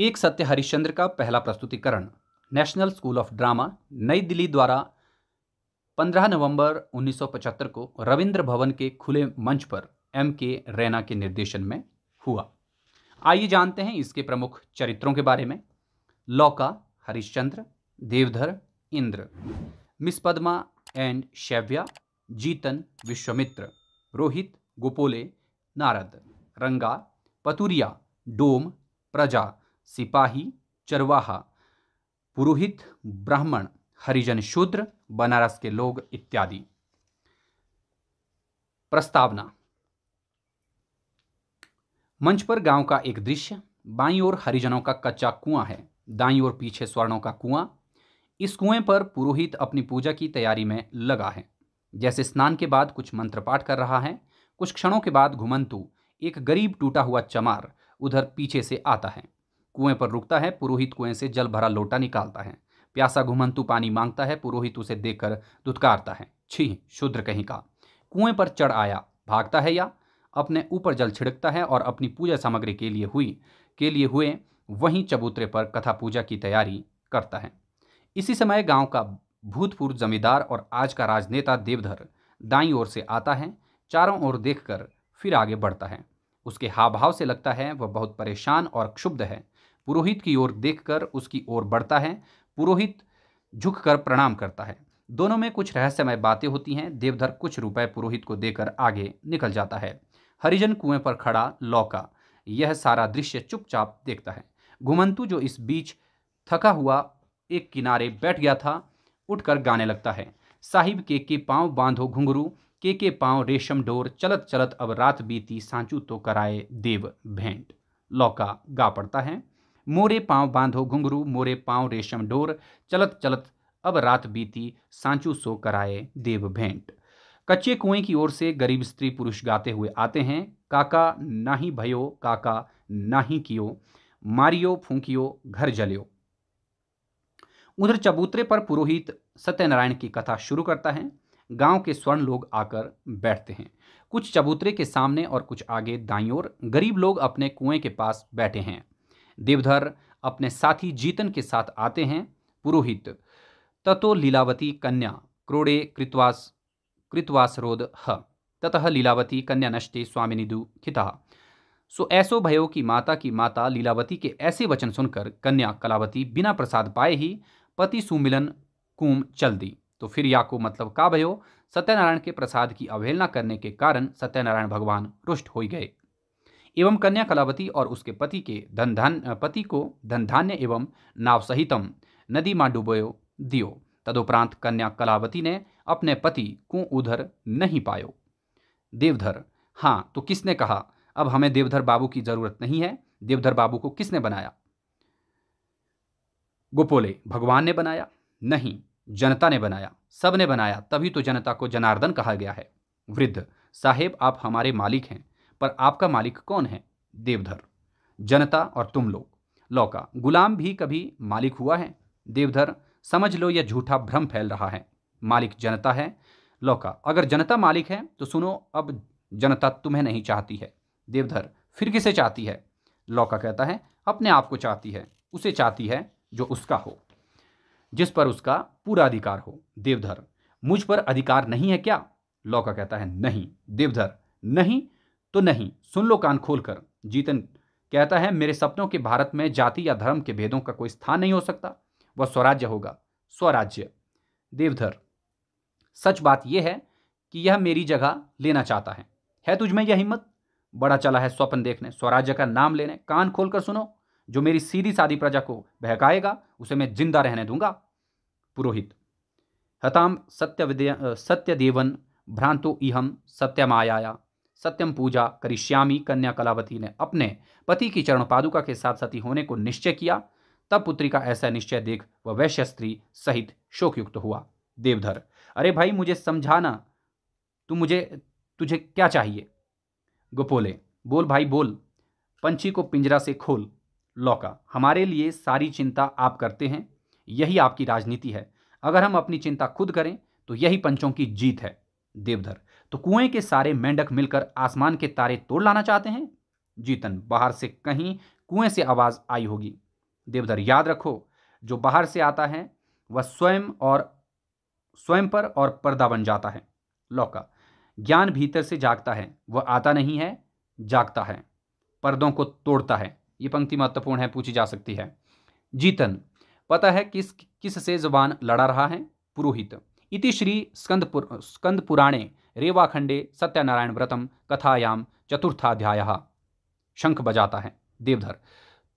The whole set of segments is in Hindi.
एक सत्य हरिश्चंद्र का पहला प्रस्तुतिकरण नेशनल स्कूल ऑफ ड्रामा नई दिल्ली द्वारा 15 नवंबर 1975 को रविंद्र भवन के खुले मंच पर एम के रैना के निर्देशन में हुआ आइए जानते हैं इसके प्रमुख चरित्रों के बारे में लौका हरिश्चंद्र देवधर इंद्र मिस पद्मा एंड शैव्या जीतन विश्वमित्र रोहित गोपोले नारद रंगा पतुरिया डोम प्रजा सिपाही चरवाहा पुरोहित ब्राह्मण हरिजन शूद्र बनारस के लोग इत्यादि प्रस्तावना मंच पर गांव का एक दृश्य बाई ओर हरिजनों का कच्चा कुआं है दाई ओर पीछे स्वर्णों का कुआं इस कुएं पर पुरोहित अपनी पूजा की तैयारी में लगा है जैसे स्नान के बाद कुछ मंत्र पाठ कर रहा है कुछ क्षणों के बाद घुमंतु एक गरीब टूटा हुआ चमार उधर पीछे से आता है कुएं पर रुकता है पुरोहित कुएं से जल भरा लोटा निकालता है प्यासा घुमंतु पानी मांगता है पुरोहित उसे देखकर दुत्कारता है छी शुद्र कहीं का कुएं पर चढ़ आया भागता है या अपने ऊपर जल छिड़कता है और अपनी पूजा सामग्री के लिए हुई के लिए हुए वहीं चबूतरे पर कथा पूजा की तैयारी करता है इसी समय गांव का भूतपूर्व जमींदार और आज का राजनेता देवधर दाई ओर से आता है चारों ओर देखकर फिर आगे बढ़ता है उसके हाव भाव से लगता है वह बहुत परेशान और क्षुब्ध है पुरोहित की ओर देखकर उसकी ओर बढ़ता है पुरोहित झुककर प्रणाम करता है दोनों में कुछ रहस्यमय बातें होती हैं देवधर कुछ रुपए पुरोहित को देकर आगे निकल जाता है हरिजन कुएं पर खड़ा लौका यह सारा दृश्य चुपचाप देखता है घुमंतु जो इस बीच थका हुआ एक किनारे बैठ गया था उठकर गाने लगता है साहिब के के पांव बांधो घुंघरू के के पांव रेशम डोर चलत चलत अब रात बीती सांचू तो कराए देव भेंट लौका गा पड़ता है मोरे पाँव बांधो घुंघरू मोरे पाँव रेशम डोर चलत चलत अब रात बीती सांचू सो कराए देव भेंट कच्चे कुएं की ओर से गरीब स्त्री पुरुष गाते हुए आते हैं काका नाही भयो काका नाही कियो मारियो फूंकियो घर जलियो उधर चबूतरे पर पुरोहित सत्यनारायण की कथा शुरू करता है गांव के स्वर्ण लोग आकर बैठते हैं कुछ चबूतरे के सामने और कुछ आगे दाई ओर गरीब लोग अपने कुएं के पास बैठे हैं देवधर अपने साथी जीतन के साथ आते हैं पुरोहित ततो लीलावती कन्या क्रोड़े कृतवास कृतवासरोद ह ततः लीलावती कन्या नष्टे स्वामिनिदु खिता सो ऐसो भयो की माता की माता लीलावती के ऐसे वचन सुनकर कन्या कलावती बिना प्रसाद पाए ही पति सुमिलन कुम चल दी तो फिर या को मतलब का भयो सत्यनारायण के प्रसाद की अवहेलना करने के कारण सत्यनारायण भगवान रुष्ट हो गए एवं कन्या कलावती और उसके पति के धन धान पति को धन धान्य एवं नाव सहितम नदी में डूबो दियो तदुपरांत कन्या कलावती ने अपने पति को उधर नहीं पायो देवधर हाँ तो किसने कहा अब हमें देवधर बाबू की जरूरत नहीं है देवधर बाबू को किसने बनाया गोपोले भगवान ने बनाया नहीं जनता ने बनाया सब ने बनाया तभी तो जनता को जनार्दन कहा गया है वृद्ध साहेब आप हमारे मालिक हैं पर आपका मालिक कौन है देवधर जनता और तुम लोग लौका गुलाम भी कभी मालिक हुआ है देवधर समझ लो यह झूठा भ्रम फैल रहा है मालिक जनता है लौका अगर जनता मालिक है तो सुनो अब जनता तुम्हें नहीं चाहती है देवधर फिर किसे चाहती है लौका कहता है अपने आप को चाहती है उसे चाहती है जो उसका हो जिस पर उसका पूरा अधिकार हो देवधर मुझ पर अधिकार नहीं है क्या लौका कहता है नहीं देवधर नहीं तो नहीं सुन लो कान खोलकर जीतन कहता है मेरे सपनों के भारत में जाति या धर्म के भेदों का कोई स्थान नहीं हो सकता वह स्वराज्य होगा स्वराज्य देवधर सच बात यह है कि यह मेरी जगह लेना चाहता है है तुझमें यह हिम्मत बड़ा चला है स्वप्न देखने स्वराज्य का नाम लेने कान खोलकर सुनो जो मेरी सीधी सादी प्रजा को बहकाएगा उसे मैं जिंदा रहने दूंगा पुरोहित हताम सत्य सत्य देवन भ्रांतो इहम सत्यमायाया सत्यम पूजा करिश्यामी कन्या कलावती ने अपने पति की चरण पादुका के साथ सती होने को निश्चय किया तब पुत्री का ऐसा निश्चय देख वह वैश्य स्त्री सहित शोकयुक्त हुआ देवधर अरे भाई मुझे समझाना तू मुझे तुझे क्या चाहिए गोपोले बोल भाई बोल पंछी को पिंजरा से खोल लौका हमारे लिए सारी चिंता आप करते हैं यही आपकी राजनीति है अगर हम अपनी चिंता खुद करें तो यही पंचों की जीत है देवधर तो कुएं के सारे मेंढक मिलकर आसमान के तारे तोड़ लाना चाहते हैं जीतन बाहर से कहीं कुएं से आवाज़ आई होगी देवधर याद रखो जो बाहर से आता है वह स्वयं और स्वयं पर और पर्दा बन जाता है लौका ज्ञान भीतर से जागता है वह आता नहीं है जागता है पर्दों को तोड़ता है ये पंक्ति महत्वपूर्ण है पूछी जा सकती है जीतन पता है किस किस से जबान लड़ा रहा है पुरोहित इति श्री स्कंद पुर, स्कंद पुराणे रेवाखंडे सत्यनारायण व्रतम कथायाम चतुर्थाध्याय शंख बजाता है देवधर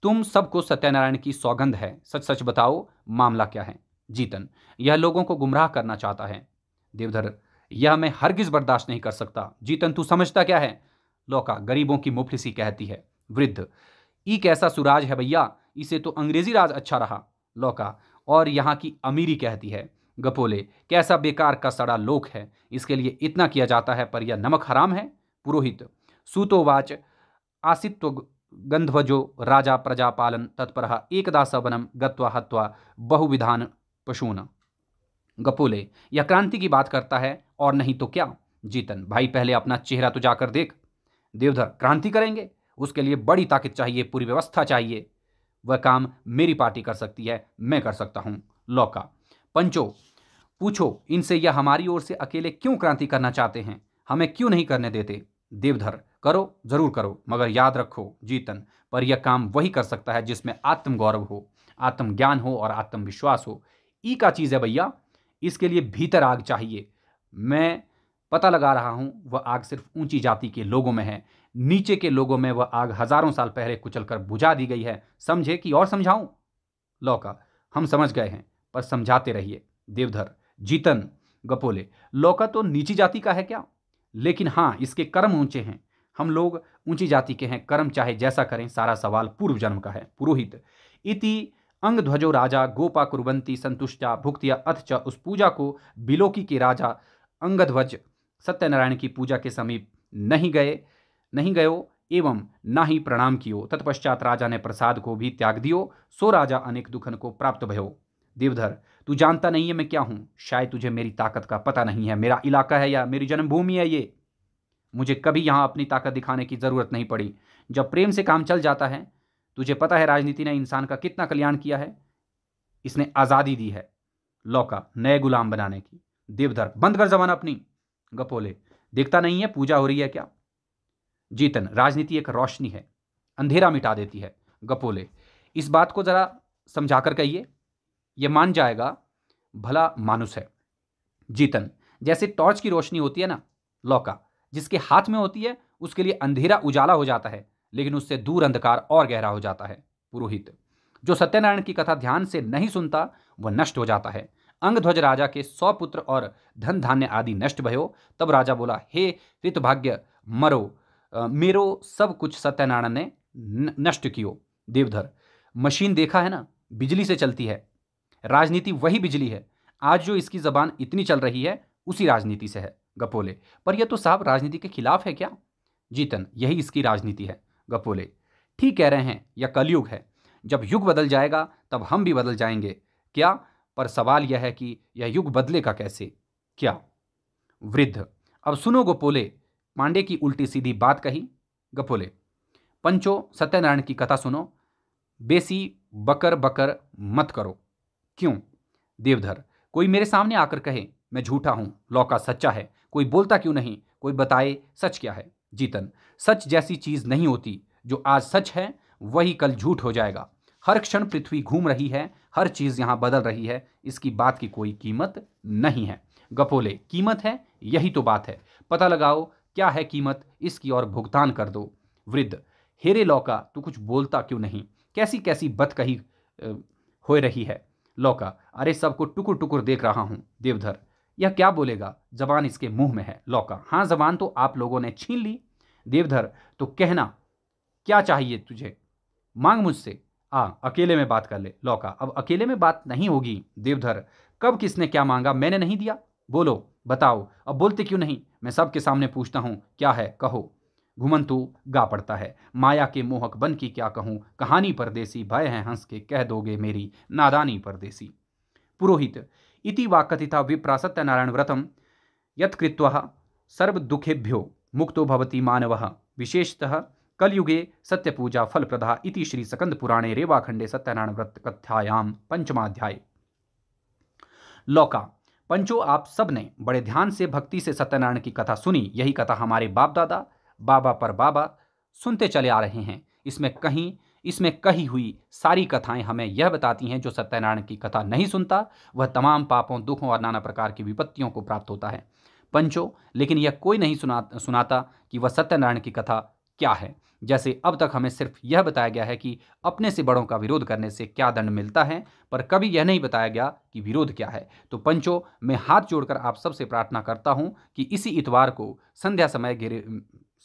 तुम सबको सत्यनारायण की सौगंध है सच सच बताओ मामला क्या है जीतन यह लोगों को गुमराह करना चाहता है देवधर यह मैं हरगिज बर्दाश्त नहीं कर सकता जीतन तू समझता क्या है लौका गरीबों की मुफलिसी कहती है वृद्ध ई कैसा सुराज है भैया इसे तो अंग्रेजी राज अच्छा रहा लौका और यहाँ की अमीरी कहती है गपोले कैसा बेकार का सड़ा लोक है इसके लिए इतना किया जाता है पर यह नमक हराम है पुरोहित सूतोवाच आसित्व गंधवजो राजा प्रजापालन तत्पर एकदा सवनम गत्वा हत्वा बहुविधान पशुन गपोले यह क्रांति की बात करता है और नहीं तो क्या जीतन भाई पहले अपना चेहरा तो जाकर देख देवधर क्रांति करेंगे उसके लिए बड़ी ताकत चाहिए पूरी व्यवस्था चाहिए वह काम मेरी पार्टी कर सकती है मैं कर सकता हूँ लौका पंचो पूछो इनसे यह हमारी ओर से अकेले क्यों क्रांति करना चाहते हैं हमें क्यों नहीं करने देते देवधर करो जरूर करो मगर याद रखो जीतन पर यह काम वही कर सकता है जिसमें आत्मगौरव हो आत्मज्ञान हो और आत्मविश्वास हो ई का चीज़ है भैया इसके लिए भीतर आग चाहिए मैं पता लगा रहा हूँ वह आग सिर्फ ऊंची जाति के लोगों में है नीचे के लोगों में वह आग हजारों साल पहले कुचलकर बुझा दी गई है समझे कि और समझाऊं लौका हम समझ गए हैं पर समझाते रहिए देवधर जीतन गपोले लौका तो नीची जाति का है क्या लेकिन हाँ इसके कर्म ऊंचे हैं हम लोग ऊंची जाति के हैं कर्म चाहे जैसा करें सारा सवाल पूर्व जन्म का है पुरोहित इति अंग ध्वजो राजा गोपा कुरवंती संतुष्टा भुक्तिया अथ च उस पूजा को बिलोकी के राजा अंगध्वज सत्यनारायण की पूजा के समीप नहीं गए नहीं गयो एवं ना ही प्रणाम कियो तत्पश्चात राजा ने प्रसाद को भी त्याग दियो सो राजा अनेक दुखन को प्राप्त भयो देवधर तू जानता नहीं है मैं क्या हूं शायद तुझे मेरी ताकत का पता नहीं है मेरा इलाका है या मेरी जन्मभूमि है ये मुझे कभी यहां अपनी ताकत दिखाने की ज़रूरत नहीं पड़ी जब प्रेम से काम चल जाता है तुझे पता है राजनीति ने इंसान का कितना कल्याण किया है इसने आज़ादी दी है लौका नए गुलाम बनाने की देवधर बंद कर जबान अपनी गपोले देखता नहीं है पूजा हो रही है क्या जीतन राजनीति एक रोशनी है अंधेरा मिटा देती है गपोले इस बात को ज़रा समझाकर कहिए यह मान जाएगा भला मानुस है जीतन जैसे टॉर्च की रोशनी होती है ना लौका जिसके हाथ में होती है उसके लिए अंधेरा उजाला हो जाता है लेकिन उससे दूर अंधकार और गहरा हो जाता है पुरोहित जो सत्यनारायण की कथा ध्यान से नहीं सुनता वह नष्ट हो जाता है अंगध्वज राजा के सौ पुत्र और धन धान्य आदि नष्ट भयो तब राजा बोला हे भाग्य मरो मेरो सब कुछ सत्यनारायण ने नष्ट कियो देवधर मशीन देखा है ना बिजली से चलती है राजनीति वही बिजली है आज जो इसकी जबान इतनी चल रही है उसी राजनीति से है गपोले पर यह तो साहब राजनीति के खिलाफ है क्या जीतन यही इसकी राजनीति है गपोले ठीक कह रहे हैं यह कलयुग है जब युग बदल जाएगा तब हम भी बदल जाएंगे क्या पर सवाल यह है कि यह युग बदलेगा कैसे क्या वृद्ध अब सुनो गोपोले पांडे की उल्टी सीधी बात कही गपोले पंचो सत्यनारायण की कथा सुनो बेसी बकर बकर मत करो क्यों देवधर कोई मेरे सामने आकर कहे मैं झूठा हूं लौका सच्चा है कोई बोलता क्यों नहीं कोई बताए सच क्या है जीतन सच जैसी चीज नहीं होती जो आज सच है वही कल झूठ हो जाएगा हर क्षण पृथ्वी घूम रही है हर चीज यहां बदल रही है इसकी बात की कोई कीमत नहीं है गपोले कीमत है यही तो बात है पता लगाओ क्या है कीमत इसकी और भुगतान कर दो वृद्ध हेरे लौका तू कुछ बोलता क्यों नहीं कैसी कैसी बत कही हो रही है लौका अरे सबको टुकुर टुकुर देख रहा हूँ देवधर यह क्या बोलेगा जबान इसके मुंह में है लौका हाँ जबान तो आप लोगों ने छीन ली देवधर तो कहना क्या चाहिए तुझे मांग मुझसे आ अकेले में बात कर ले लौका अब अकेले में बात नहीं होगी देवधर कब किसने क्या मांगा मैंने नहीं दिया बोलो बताओ अब बोलते क्यों नहीं मैं सबके सामने पूछता हूँ क्या है कहो घुमंतु गा पड़ता है माया के मोहक बन की क्या कहूँ कहानी परदेसी भय है हंस के कह दोगे मेरी नादानी परदेसी पुरोहित इति वाकथिता विप्रा सत्यनारायण व्रतम यत्कृत्वा सर्वदुखेभ्यो मुक्तो भवती मानव विशेषतः कलयुगे सत्यपूजा फलप्रदा इति श्री पुराणे रेवाखंडे सत्यनारायण व्रत कथायाम पंचमाध्याय लौका पंचो आप सबने बड़े ध्यान से भक्ति से सत्यनारायण की कथा सुनी यही कथा हमारे बाप दादा बाबा पर बाबा सुनते चले आ रहे हैं इसमें कहीं इसमें कही हुई सारी कथाएं हमें यह बताती हैं जो सत्यनारायण की कथा नहीं सुनता वह तमाम पापों दुखों और नाना प्रकार की विपत्तियों को प्राप्त होता है पंचो लेकिन यह कोई नहीं सुना सुनाता कि वह सत्यनारायण की कथा क्या है जैसे अब तक हमें सिर्फ यह बताया गया है कि अपने से बड़ों का विरोध करने से क्या दंड मिलता है पर कभी यह नहीं बताया गया कि विरोध क्या है तो पंचो मैं हाथ जोड़कर आप सबसे प्रार्थना करता हूँ कि इसी इतवार को संध्या समय गिरे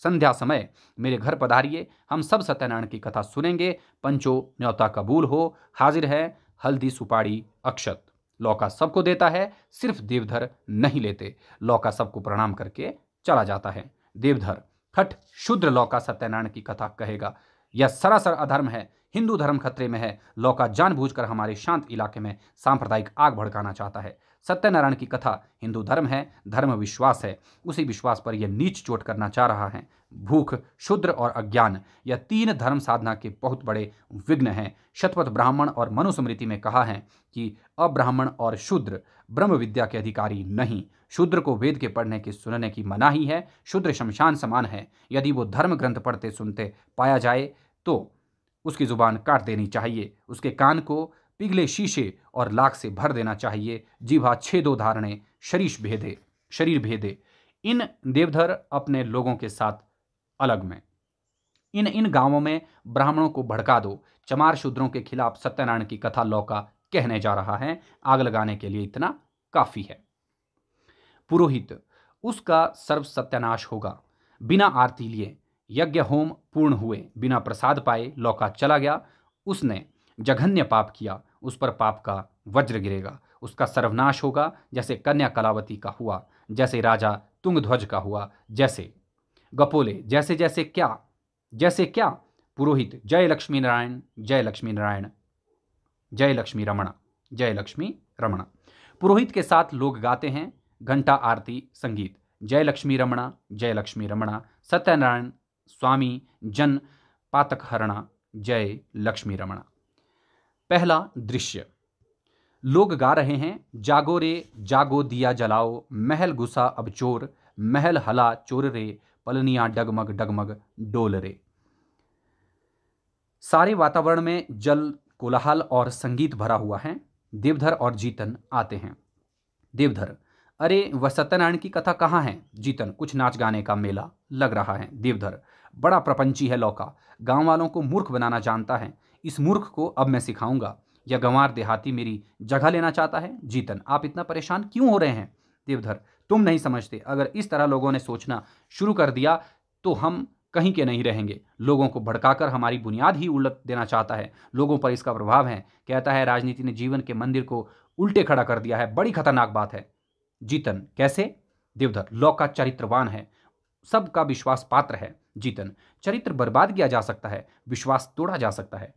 संध्या समय मेरे घर पधारिए हम सब सत्यनारायण की कथा सुनेंगे पंचो न्योता कबूल हो हाजिर है हल्दी सुपाड़ी अक्षत लौका सबको देता है सिर्फ देवधर नहीं लेते लौका सबको प्रणाम करके चला जाता है देवधर खट शूद्र लौका सत्यनारायण की कथा कहेगा यह सरासर अधर्म है हिंदू धर्म खतरे में है लौका जानबूझकर हमारे शांत इलाके में सांप्रदायिक आग भड़काना चाहता है सत्यनारायण की कथा हिंदू धर्म है धर्म विश्वास है उसी विश्वास पर यह नीच चोट करना चाह रहा है भूख शुद्र और अज्ञान यह तीन धर्म साधना के बहुत बड़े विघ्न हैं शतपथ ब्राह्मण और मनुस्मृति में कहा है कि अब्राह्मण और शूद्र ब्रह्म विद्या के अधिकारी नहीं शूद्र को वेद के पढ़ने के सुनने की मनाही है शूद्र शमशान समान है यदि वो धर्म ग्रंथ पढ़ते सुनते पाया जाए तो उसकी ज़ुबान काट देनी चाहिए उसके कान को पिघले शीशे और लाख से भर देना चाहिए जीवा छेदो धारणे शरीश भेदे शरीर भेदे इन देवधर अपने लोगों के साथ अलग में इन इन गांवों में ब्राह्मणों को भड़का दो चमार शूद्रों के खिलाफ सत्यनारायण की कथा लौका कहने जा रहा है आग लगाने के लिए इतना काफी है पुरोहित उसका सर्व सत्यानाश होगा बिना आरती लिए यज्ञ होम पूर्ण हुए बिना प्रसाद पाए लौका चला गया उसने जघन्य पाप किया उस पर पाप का वज्र गिरेगा उसका सर्वनाश होगा जैसे कन्या कलावती का हुआ जैसे राजा तुंगध्वज का हुआ जैसे गपोले जैसे जैसे क्या जैसे क्या पुरोहित जय लक्ष्मी नारायण जय लक्ष्मी नारायण जय लक्ष्मी रमणा जय लक्ष्मी रमणा पुरोहित के साथ लोग गाते हैं घंटा आरती संगीत जय लक्ष्मी रमणा जय लक्ष्मी रमणा सत्यनारायण स्वामी जन पातक हरणा जय लक्ष्मी रमणा पहला दृश्य लोग गा रहे हैं जागो रे जागो दिया जलाओ महल गुसा अब चोर महल हला चोर रे पलनिया डगमग डगमग डोल रे सारे वातावरण में जल कोलाहल और संगीत भरा हुआ है देवधर और जीतन आते हैं देवधर अरे वह सत्यनारायण की कथा कहाँ है जीतन कुछ नाच गाने का मेला लग रहा है देवधर बड़ा प्रपंची है लौका गांव वालों को मूर्ख बनाना जानता है इस मूर्ख को अब मैं सिखाऊंगा यह गंवार देहाती मेरी जगह लेना चाहता है जीतन आप इतना परेशान क्यों हो रहे हैं देवधर तुम नहीं समझते अगर इस तरह लोगों ने सोचना शुरू कर दिया तो हम कहीं के नहीं रहेंगे लोगों को भड़काकर हमारी बुनियाद ही उलट देना चाहता है लोगों पर इसका प्रभाव है कहता है राजनीति ने जीवन के मंदिर को उल्टे खड़ा कर दिया है बड़ी खतरनाक बात है जीतन कैसे देवधर लौ का चरित्रवान है सबका विश्वास पात्र है जीतन चरित्र बर्बाद किया जा सकता है विश्वास तोड़ा जा सकता है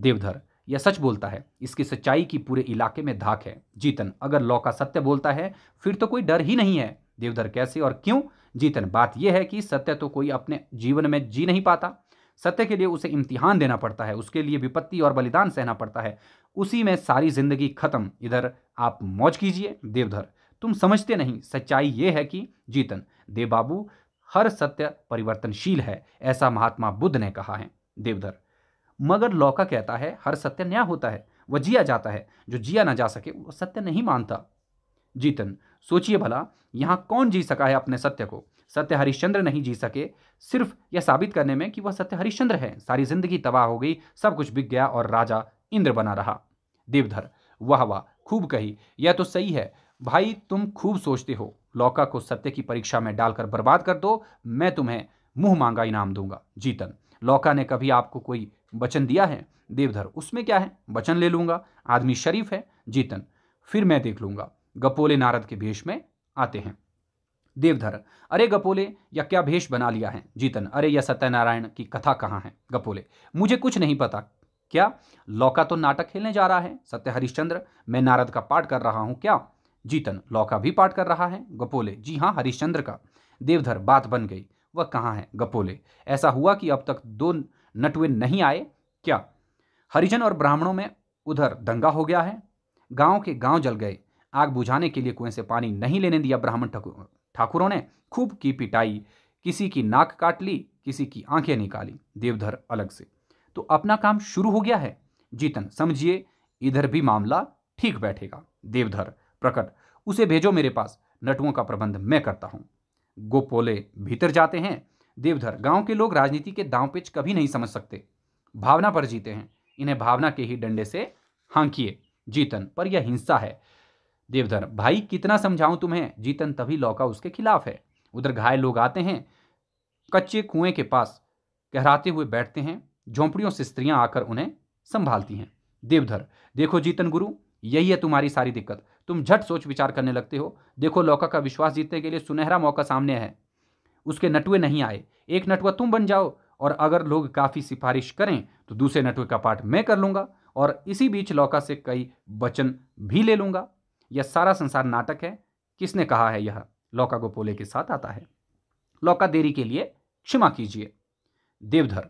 देवधर यह सच बोलता है इसकी सच्चाई की पूरे इलाके में धाक है जीतन अगर लॉ का सत्य बोलता है फिर तो कोई डर ही नहीं है देवधर कैसे और क्यों जीतन बात यह है कि सत्य तो कोई अपने जीवन में जी नहीं पाता सत्य के लिए उसे इम्तिहान देना पड़ता है उसके लिए विपत्ति और बलिदान सहना पड़ता है उसी में सारी जिंदगी खत्म इधर आप मौज कीजिए देवधर तुम समझते नहीं सच्चाई ये है कि जीतन देव बाबू हर सत्य परिवर्तनशील है ऐसा महात्मा बुद्ध ने कहा है देवधर मगर लौका कहता है हर सत्य न्याय होता है वह जिया जाता है जो जिया ना जा सके वह सत्य नहीं मानता जीतन सोचिए भला यहाँ कौन जी सका है अपने सत्य को सत्य हरिश्चंद्र नहीं जी सके सिर्फ यह साबित करने में कि वह सत्य हरिश्चंद्र है सारी जिंदगी तबाह हो गई सब कुछ बिक गया और राजा इंद्र बना रहा देवधर वाह वाह खूब कही यह तो सही है भाई तुम खूब सोचते हो लौका को सत्य की परीक्षा में डालकर बर्बाद कर दो मैं तुम्हें मुंह मांगा इनाम दूंगा जीतन लौका ने कभी आपको कोई वचन दिया है देवधर उसमें क्या है वचन ले लूंगा आदमी शरीफ है जीतन फिर मैं देख लूंगा गपोले नारद के भेष में आते हैं देवधर अरे गपोले या क्या भेष बना लिया है जीतन अरे यह सत्यनारायण की कथा कहाँ है गपोले मुझे कुछ नहीं पता क्या लौका तो नाटक खेलने जा रहा है सत्य हरिश्चंद्र मैं नारद का पाठ कर रहा हूँ क्या जीतन लौका भी पाठ कर रहा है गपोले जी हाँ हरिश्चंद्र का देवधर बात बन गई वह कहाँ है गपोले ऐसा हुआ कि अब तक दो नटवे नहीं आए क्या हरिजन और ब्राह्मणों में उधर दंगा हो गया है गांव के गांव जल गए आग बुझाने के लिए कुएं से पानी नहीं लेने दिया ब्राह्मण ठाकुरों ने खूब की पिटाई किसी की नाक काट ली किसी की आंखें निकाली देवधर अलग से तो अपना काम शुरू हो गया है जीतन समझिए इधर भी मामला ठीक बैठेगा देवधर प्रकट उसे भेजो मेरे पास नटुओं का प्रबंध मैं करता हूं गोपोले भीतर जाते हैं देवधर गांव के लोग राजनीति के दांव पेच कभी नहीं समझ सकते भावना पर जीते हैं इन्हें भावना के ही डंडे से हांकिए जीतन पर यह हिंसा है देवधर भाई कितना समझाऊं तुम्हें जीतन तभी लौका उसके खिलाफ है उधर घायल लोग आते हैं कच्चे कुएं के पास कहराते हुए बैठते हैं झोंपड़ियों से स्त्रियां आकर उन्हें संभालती हैं देवधर देखो जीतन गुरु यही है तुम्हारी सारी दिक्कत तुम झट सोच विचार करने लगते हो देखो लौका का विश्वास जीतने के लिए सुनहरा मौका सामने है उसके नटुए नहीं आए एक नटुआ तुम बन जाओ और अगर लोग काफ़ी सिफारिश करें तो दूसरे नटुए का पाठ मैं कर लूँगा और इसी बीच लौका से कई वचन भी ले लूँगा यह सारा संसार नाटक है किसने कहा है यह लौका गोपोले के साथ आता है लौका देरी के लिए क्षमा कीजिए देवधर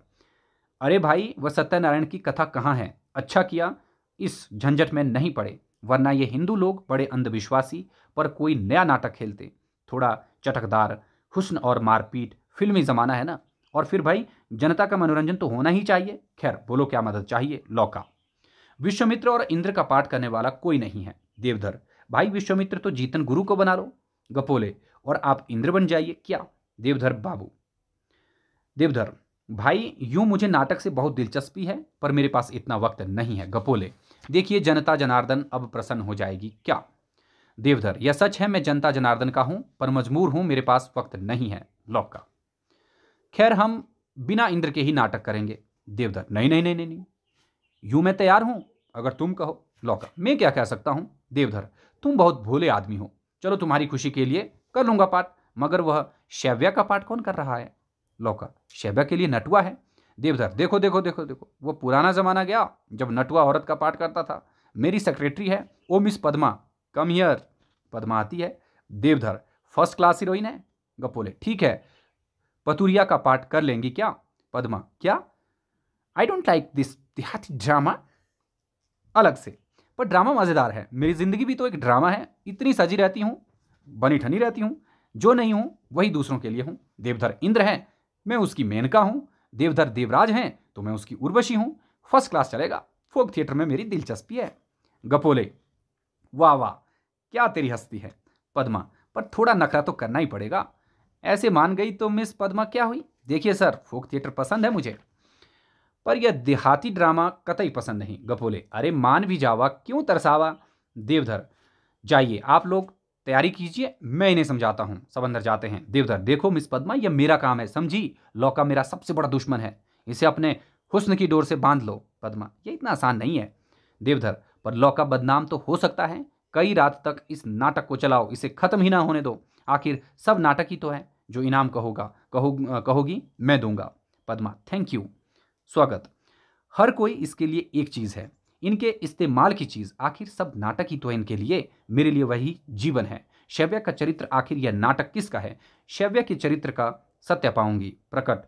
अरे भाई वह सत्यनारायण की कथा कहाँ है अच्छा किया इस झंझट में नहीं पड़े वरना ये हिंदू लोग बड़े अंधविश्वासी पर कोई नया नाटक खेलते थोड़ा चटकदार हुस्न और मारपीट फिल्मी ज़माना है ना और फिर भाई जनता का मनोरंजन तो होना ही चाहिए खैर बोलो क्या मदद चाहिए लौका विश्वमित्र और इंद्र का पाठ करने वाला कोई नहीं है देवधर भाई विश्वमित्र तो जीतन गुरु को बना लो गपोले और आप इंद्र बन जाइए क्या देवधर बाबू देवधर भाई यूं मुझे नाटक से बहुत दिलचस्पी है पर मेरे पास इतना वक्त नहीं है गपोले देखिए जनता जनार्दन अब प्रसन्न हो जाएगी क्या देवधर यह सच है मैं जनता जनार्दन का हूं पर मजबूर हूं मेरे पास वक्त नहीं है लॉक का खैर हम बिना इंद्र के ही नाटक करेंगे देवधर नहीं नहीं नहीं नहीं नहीं यूं मैं तैयार हूं अगर तुम कहो लौका मैं क्या कह सकता हूं देवधर तुम बहुत भोले आदमी हो चलो तुम्हारी खुशी के लिए कर लूंगा पाठ मगर वह शैव्या का पाठ कौन कर रहा है लौका शैव्या के लिए नटुआ है देवधर देखो देखो देखो देखो वो पुराना जमाना गया जब नटुआ औरत का पाठ करता था मेरी सेक्रेटरी है oh miss Padma come here Padma आती है देवधर फर्स्ट क्लास हीरोइन है गपोले ठीक है पतुरिया का पार्ट कर लेंगी क्या पदमा क्या आई डोंट लाइक दिस देहाती ड्रामा अलग से पर ड्रामा मज़ेदार है मेरी ज़िंदगी भी तो एक ड्रामा है इतनी सजी रहती हूँ बनी ठनी रहती हूँ जो नहीं हूँ वही दूसरों के लिए हूँ देवधर इंद्र हैं मैं उसकी मेनका हूँ देवधर देवराज हैं तो मैं उसकी उर्वशी हूँ फर्स्ट क्लास चलेगा फोक थिएटर में मेरी दिलचस्पी है गपोले वाह वाह क्या तेरी हस्ती है पद्मा पर थोड़ा नखरा तो करना ही पड़ेगा ऐसे मान गई तो मिस पद्मा क्या हुई देखिए सर फोक थिएटर पसंद है मुझे पर यह देहाती ड्रामा कतई पसंद नहीं गपोले अरे मान भी जावा क्यों तरसावा देवधर जाइए आप लोग तैयारी कीजिए मैं इन्हें समझाता हूँ सब अंदर जाते हैं देवधर देखो मिस पद्मा यह मेरा काम है समझी लौका मेरा सबसे बड़ा दुश्मन है इसे अपने हुस्न की डोर से बांध लो पद्मा यह इतना आसान नहीं है देवधर पर लौका बदनाम तो हो सकता है कई रात तक इस नाटक को चलाओ इसे खत्म ही ना होने दो आखिर सब नाटक ही तो है जो इनाम कहोगा कहो कहोगी मैं दूंगा पद्मा थैंक यू स्वागत हर कोई इसके लिए एक चीज़ है इनके इस्तेमाल की चीज़ आखिर सब नाटक ही तो है इनके लिए मेरे लिए वही जीवन है शव्य का चरित्र आखिर यह नाटक किसका है शव्य के चरित्र का सत्य पाऊंगी प्रकट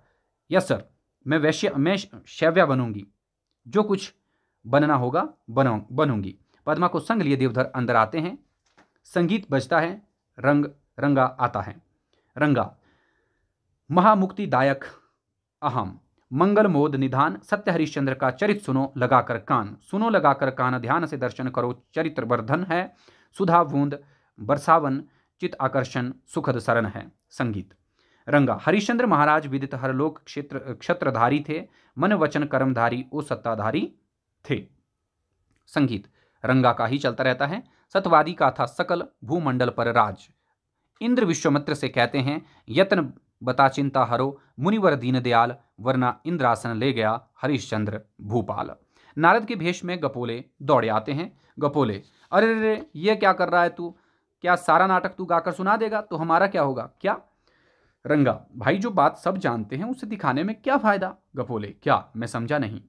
यस सर मैं वैश्य मैं शव्या बनूंगी जो कुछ बनना होगा बनाऊ बनूंगी पद्मा को संग लिए देवधर अंदर आते हैं संगीत बजता है रंग रंगा आता है रंगा महामुक्तिदायक अहम मंगल मोद निधान सत्य हरिश्चंद्र का चरित सुनो लगाकर कान सुनो लगाकर कान ध्यान से दर्शन करो चरित्र वर्धन है सुधा बूंद बरसावन चित आकर्षण सुखद शरण है संगीत रंगा हरिश्चंद्र महाराज विदित हरलोक क्षेत्र क्षत्रधारी थे मन वचन कर्मधारी ओ सत्ताधारी थे संगीत रंगा का ही चलता रहता है सतवादी का था सकल भूमंडल पर राज इंद्र विश्वमित्र से कहते हैं यत्न बता चिंता हरो मुनिवर दीन दयाल वरना इंद्रासन ले गया हरिश्चंद्र भूपाल नारद के भेष में गपोले दौड़े आते हैं गपोले अरे रे ये क्या कर रहा है तू क्या सारा नाटक तू गाकर सुना देगा तो हमारा क्या होगा क्या रंगा भाई जो बात सब जानते हैं उसे दिखाने में क्या फायदा गपोले क्या मैं समझा नहीं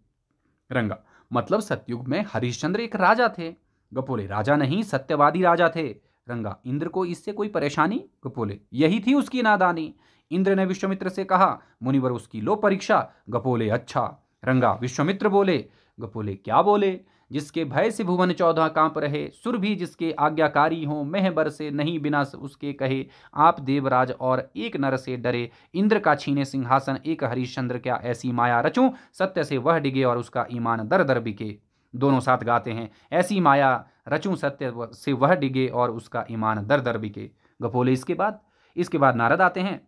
रंगा मतलब सतयुग में हरिश्चंद्र एक राजा थे गपोले राजा नहीं सत्यवादी राजा थे रंगा इंद्र को इससे कोई परेशानी गपोले यही थी उसकी नादानी इंद्र ने विश्वमित्र से कहा मुनिवर उसकी लो परीक्षा गपोले अच्छा रंगा विश्वमित्र बोले गपोले क्या बोले जिसके भय से भुवन चौदह कांप रहे सुर भी जिसके आज्ञाकारी हों मह बर से नहीं बिना उसके कहे आप देवराज और एक नर से डरे इंद्र का छीने सिंहासन एक हरिश्चंद्र क्या ऐसी माया रचूं सत्य से वह डिगे और उसका ईमान दर दर बिके दोनों साथ गाते हैं ऐसी माया रचूं सत्य से वह डिगे और उसका ईमान दर दर बिके गपोले इसके बाद इसके बाद नारद आते हैं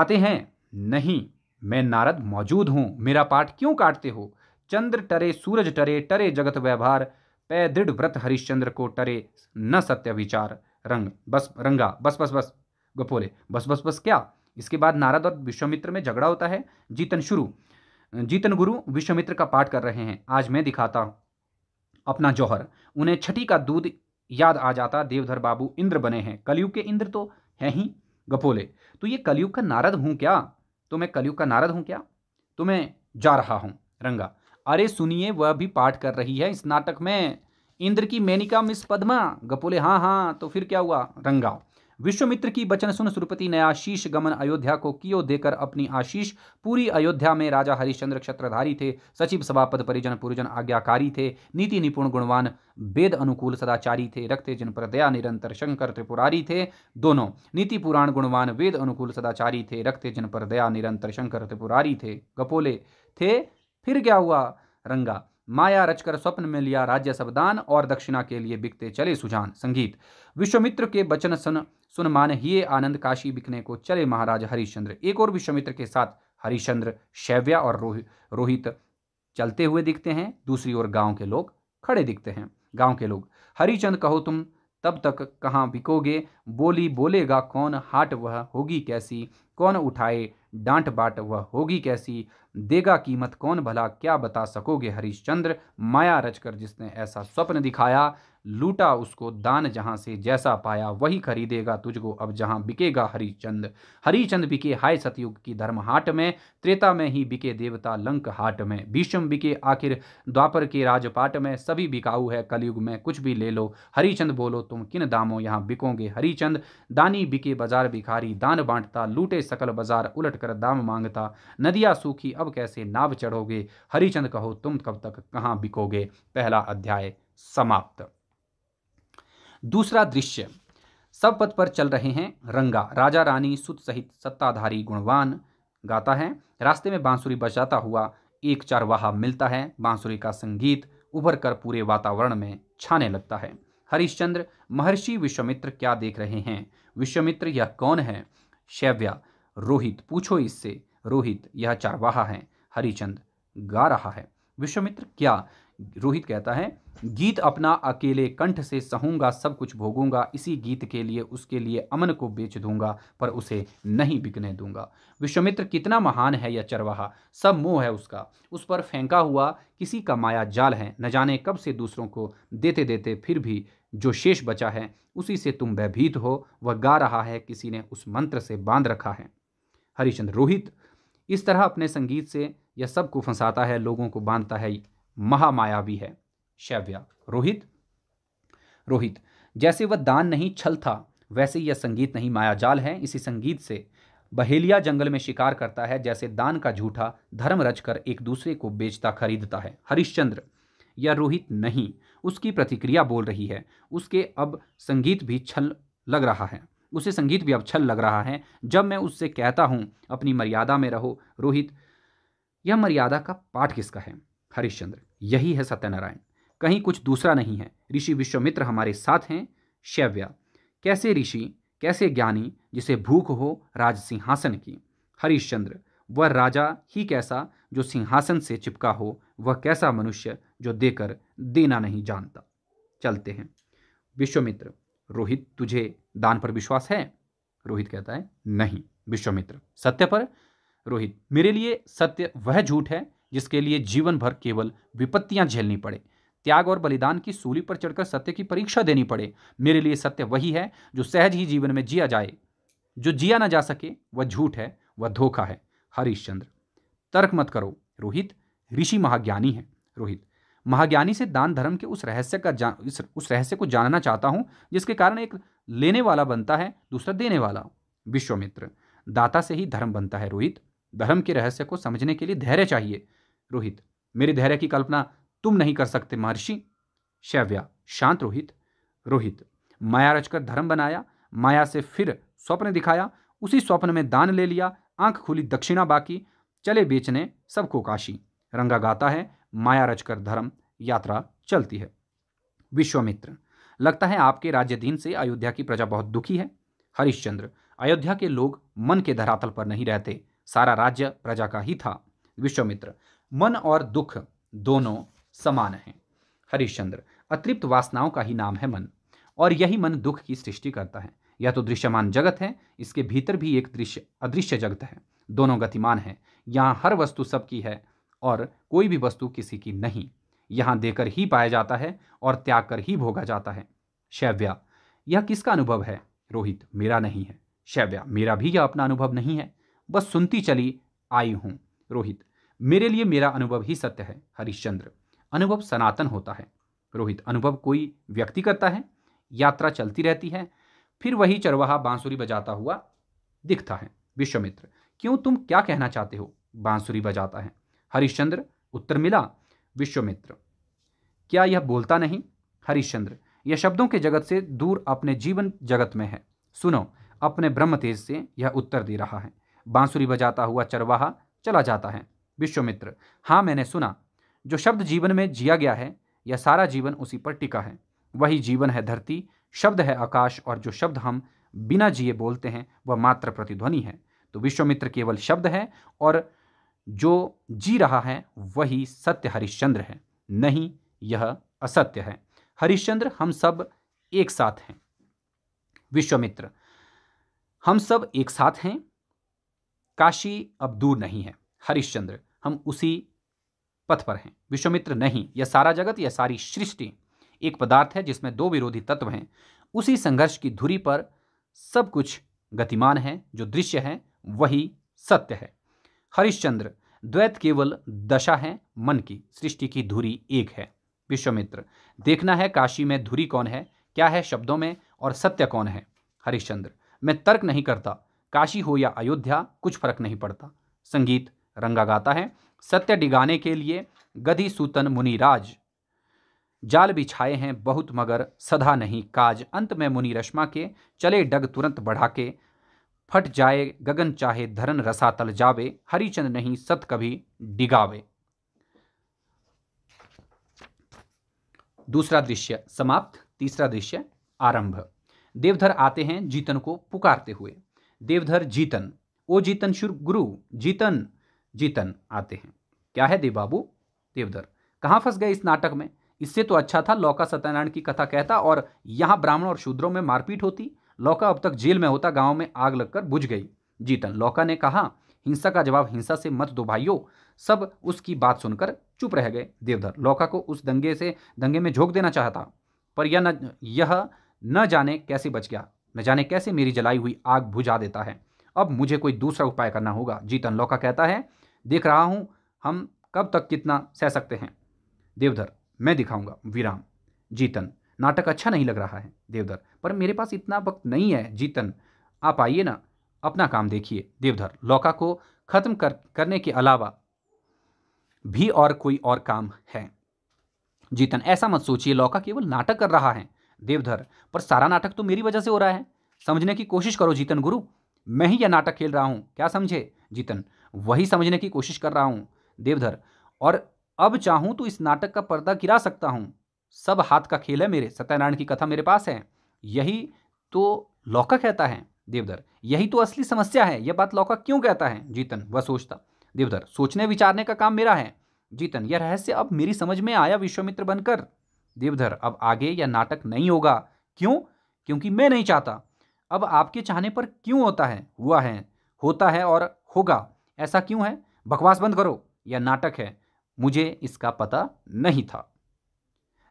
आते हैं नहीं मैं नारद मौजूद हूँ मेरा पाठ क्यों काटते हो चंद्र टरे सूरज टरे टरे जगत व्यवहार पै दृढ़ व्रत हरिश्चंद्र को टरे न सत्य विचार रंग बस रंगा बस बस बस गपोले बस बस बस क्या इसके बाद नारद और विश्वमित्र में झगड़ा होता है जीतन शुरू जीतन गुरु विश्वमित्र का पाठ कर रहे हैं आज मैं दिखाता अपना जौहर उन्हें छठी का दूध याद आ जाता देवधर बाबू इंद्र बने हैं कलयुग के इंद्र तो है ही गपोले तो ये कलयुग का नारद हूँ क्या तो मैं कलयुग का नारद हूँ क्या तो मैं जा रहा हूँ रंगा अरे सुनिए वह भी पाठ कर रही है इस नाटक में इंद्र की मेनिका मिस पद्मा गपोले हाँ हाँ तो फिर क्या हुआ रंगा विश्वमित्र की वचन सुन सुरपति ने आशीष गमन अयोध्या को कियो देकर अपनी आशीष पूरी अयोध्या में राजा हरिश्चंद्र क्षत्रधारी थे सचिव सभापद परिजन पुरजन आज्ञाकारी थे नीति निपुण गुणवान वेद अनुकूल सदाचारी थे रक्त जिन पर दया निरंतर शंकर त्रिपुरारी थे दोनों नीति पुराण गुणवान वेद अनुकूल सदाचारी थे रक्त जिन पर दया निरंतर शंकर त्रिपुरारी थे गपोले थे फिर क्या हुआ रंगा माया रचकर स्वप्न में लिया राज्य सबदान और दक्षिणा के लिए बिकते चले सुजान संगीत विश्वमित्र के बचन सुन सुन मान हिये आनंद काशी बिकने को चले महाराज हरिश्चंद्र एक और विश्वमित्र के साथ हरिश्चंद्र शैव्या और रोहि, रोहित चलते हुए दिखते हैं दूसरी ओर गांव के लोग खड़े दिखते हैं गांव के लोग हरिचंद कहो तुम तब तक कहाँ बिकोगे बोली बोलेगा कौन हाट वह होगी कैसी कौन उठाए डांट बाट वह होगी कैसी देगा कीमत कौन भला क्या बता सकोगे हरिश्चंद्र माया रचकर जिसने ऐसा स्वप्न दिखाया लूटा उसको दान जहां से जैसा पाया वही खरीदेगा तुझको अब जहां बिकेगा हरिचंद हरिचंद बिके हाय सतयुग की धर्महाट में त्रेता में ही बिके देवता लंक हाट में भीष्म बिके आखिर द्वापर के राजपाट में सभी बिकाऊ है कलयुग में कुछ भी ले लो हरिचंद बोलो तुम किन दामों यहाँ बिकोगे हरिचंद दानी बिके बाजार भिखारी दान बांटता लूटे सकल बाजार उलट कर दाम मांगता नदिया सूखी अब कैसे नाव चढ़ोगे हरिचंद कहो तुम कब तक कहाँ बिकोगे पहला अध्याय समाप्त दूसरा दृश्य सब पद पर चल रहे हैं रंगा राजा रानी सुत सहित सत्ताधारी गुणवान गाता है रास्ते में बांसुरी बजाता हुआ एक चारवाहा मिलता है बांसुरी का संगीत उभर कर पूरे वातावरण में छाने लगता है हरिश्चंद्र महर्षि विश्वमित्र क्या देख रहे हैं विश्वमित्र यह कौन है शैव्या रोहित पूछो इससे रोहित यह चरवाहा है हरिचंद गा रहा है विश्वमित्र क्या रोहित कहता है गीत अपना अकेले कंठ से सहूंगा सब कुछ भोगूंगा इसी गीत के लिए उसके लिए अमन को बेच दूंगा पर उसे नहीं बिकने दूंगा विश्वमित्र कितना महान है यह चरवाहा सब मोह है उसका उस पर फेंका हुआ किसी का माया जाल है न जाने कब से दूसरों को देते देते फिर भी जो शेष बचा है उसी से तुम भयभीत हो वह गा रहा है किसी ने उस मंत्र से बांध रखा है हरिचंद्र रोहित इस तरह अपने संगीत से यह सबको फंसाता है लोगों को बांधता है महामाया भी है शैव्या रोहित रोहित जैसे वह दान नहीं छल था वैसे यह संगीत नहीं मायाजाल है इसी संगीत से बहेलिया जंगल में शिकार करता है जैसे दान का झूठा धर्म रचकर एक दूसरे को बेचता खरीदता है हरिश्चंद्र या रोहित नहीं उसकी प्रतिक्रिया बोल रही है उसके अब संगीत भी छल लग रहा है उसे संगीत भी अब छल लग रहा है जब मैं उससे कहता हूँ अपनी मर्यादा में रहो रोहित यह मर्यादा का पाठ किसका है हरिश्चंद्र यही है सत्यनारायण कहीं कुछ दूसरा नहीं है ऋषि विश्वमित्र हमारे साथ हैं शैव्या कैसे ऋषि कैसे ज्ञानी जिसे भूख हो राज सिंहासन की हरिश्चंद्र वह राजा ही कैसा जो सिंहासन से चिपका हो वह कैसा मनुष्य जो देकर देना नहीं जानता चलते हैं विश्वमित्र रोहित तुझे दान पर विश्वास है रोहित कहता है नहीं विश्वामित्र सत्य पर रोहित मेरे लिए सत्य वह झूठ है जिसके लिए जीवन भर केवल विपत्तियां झेलनी पड़े त्याग और बलिदान की सूली पर चढ़कर सत्य की परीक्षा देनी पड़े मेरे लिए सत्य वही है जो सहज ही जीवन में जिया जाए जो जिया ना जा सके वह झूठ है वह धोखा है हरिश्चंद्र तर्क मत करो रोहित ऋषि महाज्ञानी है रोहित महाज्ञानी से दान धर्म के उस रहस्य का उस रहस्य को जानना चाहता हूँ जिसके कारण एक लेने वाला बनता है दूसरा देने वाला विश्वमित्र दाता से ही धर्म बनता है रोहित धर्म के रहस्य को समझने के लिए धैर्य चाहिए रोहित मेरे धैर्य की कल्पना तुम नहीं कर सकते महर्षि शैव्या शांत रोहित रोहित माया रचकर धर्म बनाया माया से फिर स्वप्न दिखाया उसी स्वप्न में दान ले लिया आंख खुली दक्षिणा बाकी चले बेचने सबको काशी रंगा गाता है माया रचकर धर्म यात्रा चलती है विश्वामित्र लगता है आपके दिन से अयोध्या की प्रजा बहुत दुखी है हरिश्चंद्र अयोध्या के लोग मन के धरातल पर नहीं रहते सारा राज्य प्रजा का ही था विश्वामित्र मन और दुख दोनों समान हैं हरिश्चंद्र अतृप्त वासनाओं का ही नाम है मन और यही मन दुख की सृष्टि करता है यह तो दृश्यमान जगत है इसके भीतर भी एक दृश्य अदृश्य जगत है दोनों गतिमान है यहाँ हर वस्तु सबकी है और कोई भी वस्तु किसी की नहीं यहाँ देकर ही पाया जाता है और त्याग कर ही भोगा जाता है शैव्या यह किसका अनुभव है रोहित मेरा नहीं है शैव्या मेरा भी यह अपना अनुभव नहीं है बस सुनती चली आई हूँ रोहित मेरे लिए मेरा अनुभव ही सत्य है हरिश्चंद्र अनुभव सनातन होता है रोहित अनुभव कोई व्यक्ति करता है यात्रा चलती रहती है फिर वही चरवाहा बांसुरी बजाता हुआ दिखता है विश्वमित्र क्यों तुम क्या कहना चाहते हो बांसुरी बजाता है हरिश्चंद्र उत्तर मिला विश्वमित्र क्या यह बोलता नहीं हरिश्चंद्र यह शब्दों के जगत से दूर अपने जीवन जगत में है सुनो अपने ब्रह्म तेज से यह उत्तर दे रहा है बांसुरी बजाता हुआ चरवाहा चला जाता है विश्वमित्र हाँ मैंने सुना जो शब्द जीवन में जिया गया है यह सारा जीवन उसी पर टिका है वही जीवन है धरती शब्द है आकाश और जो शब्द हम बिना जिए बोलते हैं वह मात्र प्रतिध्वनि है तो विश्वमित्र केवल शब्द है और जो जी रहा है वही सत्य हरिश्चंद्र है नहीं यह असत्य है हरिश्चंद्र हम सब एक साथ हैं विश्वमित्र हम सब एक साथ हैं काशी अब दूर नहीं है हरिश्चंद्र हम उसी पथ पर हैं विश्वमित्र नहीं यह सारा जगत यह सारी सृष्टि एक पदार्थ है जिसमें दो विरोधी तत्व हैं उसी संघर्ष की धुरी पर सब कुछ गतिमान है जो दृश्य है वही सत्य है हरिश्चंद्र द्वैत केवल दशा है मन की सृष्टि की धुरी एक है विश्वमित्र देखना है काशी में धुरी कौन है क्या है शब्दों में और सत्य कौन है हरिश्चंद्र मैं तर्क नहीं करता काशी हो या अयोध्या कुछ फर्क नहीं पड़ता संगीत रंगा गाता है सत्य डिगाने के लिए गधि सूतन मुनिराज जाल बिछाए हैं बहुत मगर सदा नहीं काज अंत में मुनि रश्मा के चले डग तुरंत बढ़ा के फट जाए गगन चाहे धरन रसा तल जावे हरिचंद नहीं सत कभी डिगावे दूसरा दृश्य समाप्त तीसरा दृश्य आरंभ देवधर आते हैं जीतन को पुकारते हुए देवधर जीतन ओ जीतन शुर गुरु जीतन जीतन आते हैं क्या है देव बाबू देवधर कहाँ फंस गए इस नाटक में इससे तो अच्छा था लौका सत्यनारायण की कथा कहता और यहाँ ब्राह्मण और शूद्रों में मारपीट होती लौका अब तक जेल में होता गांव में आग लगकर बुझ गई जीतन लौका ने कहा हिंसा का जवाब हिंसा से मत दो भाइयों सब उसकी बात सुनकर चुप रह गए देवधर लौका को उस दंगे से दंगे में झोंक देना चाहता पर यह न यह न जाने कैसे बच गया न जाने कैसे मेरी जलाई हुई आग बुझा देता है अब मुझे कोई दूसरा उपाय करना होगा जीतन लौका कहता है देख रहा हूँ हम कब तक कितना सह सकते हैं देवधर मैं दिखाऊंगा विराम जीतन नाटक अच्छा नहीं लग रहा है देवधर पर मेरे पास इतना वक्त नहीं है जीतन आप आइए ना अपना काम देखिए देवधर लौका को खत्म कर करने के अलावा भी और कोई और काम है जीतन ऐसा मत सोचिए लौका केवल नाटक कर रहा है देवधर पर सारा नाटक तो मेरी वजह से हो रहा है समझने की कोशिश करो जीतन गुरु मैं ही यह नाटक खेल रहा हूँ क्या समझे जीतन वही समझने की कोशिश कर रहा हूँ देवधर और अब चाहूं तो इस नाटक का पर्दा गिरा सकता हूँ सब हाथ का खेल है मेरे सत्यनारायण की कथा मेरे पास है यही तो लौका कहता है देवधर यही तो असली समस्या है यह बात लौका क्यों कहता है जीतन वह सोचता देवधर सोचने विचारने का काम मेरा है जीतन यह रहस्य अब मेरी समझ में आया विश्वमित्र बनकर देवधर अब आगे यह नाटक नहीं होगा क्यों क्योंकि मैं नहीं चाहता अब आपके चाहने पर क्यों होता है हुआ है होता है और होगा ऐसा क्यों है बकवास बंद करो यह नाटक है मुझे इसका पता नहीं था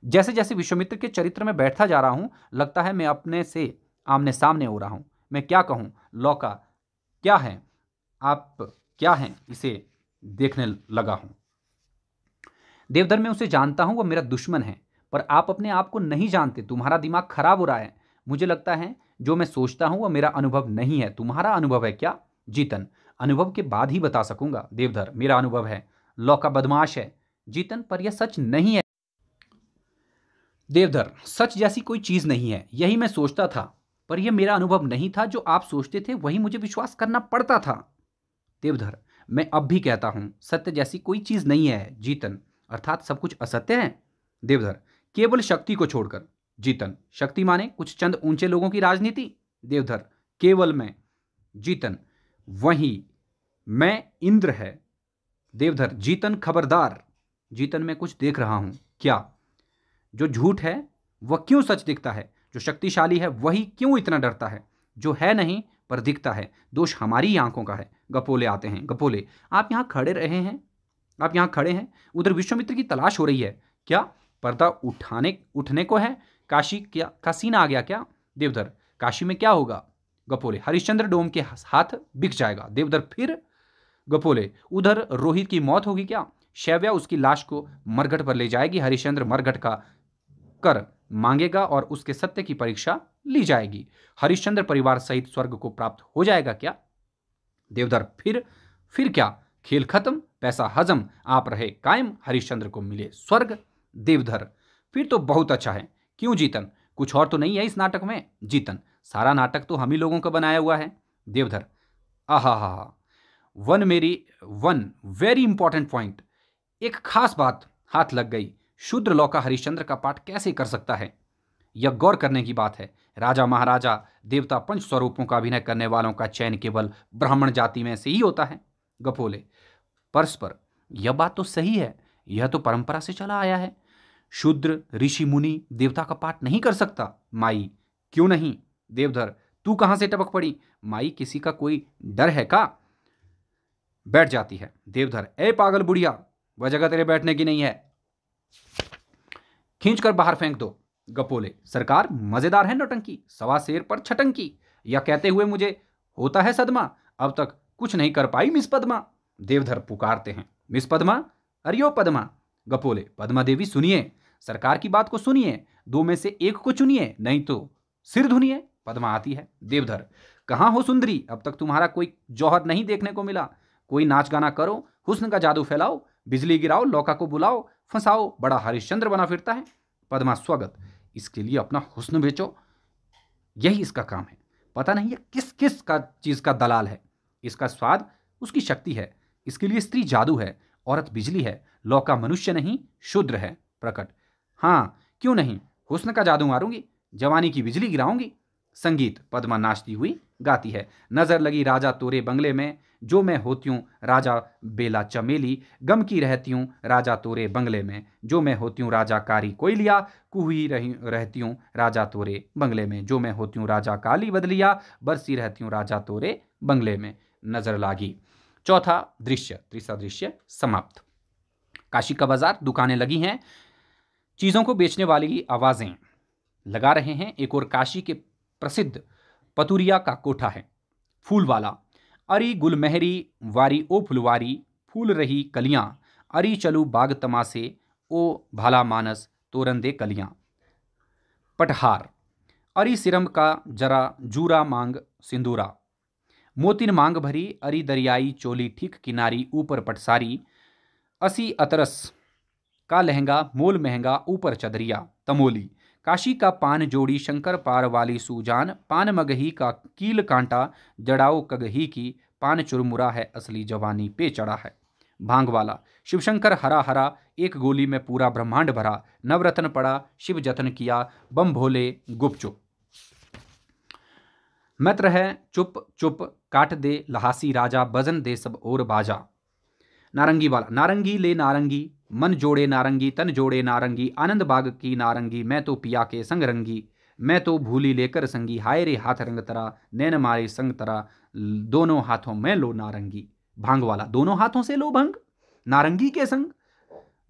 जैसे जैसे विश्वमित्र के चरित्र में बैठता जा रहा हूं लगता है मैं अपने से आमने सामने हो रहा हूं मैं क्या कहूं लौका क्या है आप क्या हैं इसे देखने लगा हूं देवधर मैं उसे जानता हूं वह मेरा दुश्मन है पर आप अपने आप को नहीं जानते तुम्हारा दिमाग खराब हो रहा है मुझे लगता है जो मैं सोचता हूं वह मेरा अनुभव नहीं है तुम्हारा अनुभव है क्या जीतन अनुभव के बाद ही बता सकूंगा देवधर मेरा अनुभव है लौका बदमाश है जीतन पर यह सच नहीं है देवधर सच जैसी कोई चीज़ नहीं है यही मैं सोचता था पर यह मेरा अनुभव नहीं था जो आप सोचते थे वही मुझे विश्वास करना पड़ता था देवधर मैं अब भी कहता हूं सत्य जैसी कोई चीज़ नहीं है जीतन अर्थात सब कुछ असत्य है देवधर केवल शक्ति को छोड़कर जीतन शक्ति माने कुछ चंद ऊंचे लोगों की राजनीति देवधर केवल मैं जीतन वही मैं इंद्र है देवधर जीतन खबरदार जीतन मैं कुछ देख रहा हूं क्या जो झूठ है वह क्यों सच दिखता है जो शक्तिशाली है वही क्यों इतना डरता है जो है नहीं पर दिखता है दोष हमारी आंखों का है गपोले आते हैं गपोले आप यहाँ खड़े रहे हैं आप यहाँ खड़े हैं उधर विश्वमित्र की तलाश हो रही है क्या पर्दा उठाने उठने को है काशी क्या सीना आ गया क्या देवधर काशी में क्या होगा गपोले हरिश्चंद्र डोम के हाथ बिक जाएगा देवधर फिर गपोले उधर रोहित की मौत होगी क्या शैव्या उसकी लाश को मरघट पर ले जाएगी हरिश्चंद्र मरघट का कर मांगेगा और उसके सत्य की परीक्षा ली जाएगी हरिश्चंद्र परिवार सहित स्वर्ग को प्राप्त हो जाएगा क्या देवधर फिर फिर क्या खेल खत्म पैसा हजम आप रहे कायम हरिश्चंद्र को मिले स्वर्ग देवधर फिर तो बहुत अच्छा है क्यों जीतन कुछ और तो नहीं है इस नाटक में जीतन सारा नाटक तो हम ही लोगों का बनाया हुआ है देवधर आह हा हा वन मेरी वन वेरी इंपॉर्टेंट पॉइंट एक खास बात हाथ लग गई शूद्र लौका हरिश्चंद्र का पाठ कैसे कर सकता है यह गौर करने की बात है राजा महाराजा देवता पंच स्वरूपों का अभिनय करने वालों का चयन केवल ब्राह्मण जाति में से ही होता है गपोले परस्पर यह बात तो सही है यह तो परंपरा से चला आया है शूद्र ऋषि मुनि देवता का पाठ नहीं कर सकता माई क्यों नहीं देवधर तू कहां से टपक पड़ी माई किसी का कोई डर है का बैठ जाती है देवधर ए पागल बुढ़िया वह जगह तेरे बैठने की नहीं है खींचकर बाहर फेंक दो गपोले सरकार मजेदार है नौटंकी सवा शेर पर छटंकी या कहते हुए मुझे होता है सदमा अब तक कुछ नहीं कर पाई मिस पदमा देवधर पुकारते हैं मिस पदमा अरियो पदमा गपोले पदमा देवी सुनिए सरकार की बात को सुनिए दो में से एक को चुनिए नहीं तो सिर धुनिए पदमा आती है देवधर कहाँ हो सुंदरी अब तक तुम्हारा कोई जौहर नहीं देखने को मिला कोई नाच गाना करो हुस्न का जादू फैलाओ बिजली गिराओ लौका को बुलाओ फंसाओ बड़ा हरिश्चंद्र बना फिरता है पदमा स्वागत इसके लिए अपना हुस्न बेचो यही इसका काम है पता नहीं ये किस किस का चीज़ का दलाल है इसका स्वाद उसकी शक्ति है इसके लिए स्त्री जादू है औरत बिजली है लौका मनुष्य नहीं शूद्र है प्रकट हाँ क्यों नहीं हुस्न का जादू मारूंगी जवानी की बिजली गिराऊंगी संगीत पद्मा नाचती हुई गाती है नजर लगी राजा तोरे बंगले में जो मैं होती हूँ राजा बेला चमेली गम की रहती हूँ राजा तोरे बंगले में जो मैं होती हूँ राजा कारी कोयलिया कुही रही रहती हूँ राजा तोरे बंगले में जो मैं होती हूँ राजा काली बदलिया बरसी रहती हूँ राजा तोरे बंगले में नजर लागी चौथा दृश्य तीसरा दृश्य समाप्त काशी का बाजार दुकानें लगी हैं चीज़ों को बेचने वाली आवाज़ें लगा रहे हैं एक और काशी के प्रसिद्ध पतुरिया का कोठा है फूल वाला अरी गुलमहरी वारी ओ फुलवारी फूल रही कलियाँ अरी चलू बाग तमासे ओ भाला मानस तोरन दे कलियाँ पटहार अरी सिरम का जरा जूरा मांग सिंदूरा मोतिन मांग भरी अरी दरियाई चोली ठीक किनारी ऊपर पटसारी असी अतरस का लहंगा मोल महंगा ऊपर चदरिया तमोली काशी का पान जोड़ी शंकर पार वाली सूजान पान मगही का कील कांटा जड़ाओ कगही की पान चुरमुरा है असली जवानी पे चढ़ा है भांग वाला शिवशंकर हरा हरा एक गोली में पूरा ब्रह्मांड भरा नवरत्न पड़ा शिव जतन किया बम भोले गुपचुप मत रह चुप चुप काट दे लहासी राजा बजन दे सब और बाजा नारंगी वाला नारंगी ले नारंगी मन जोड़े नारंगी तन जोड़े नारंगी आनंद बाग की नारंगी मैं तो पिया के संग रंगी मैं तो भूली लेकर संगी हाय रे हाथ रंग तरा नैन मारे संग तरा दोनों हाथों में लो नारंगी भांग वाला दोनों हाथों से लो भंग नारंगी के संग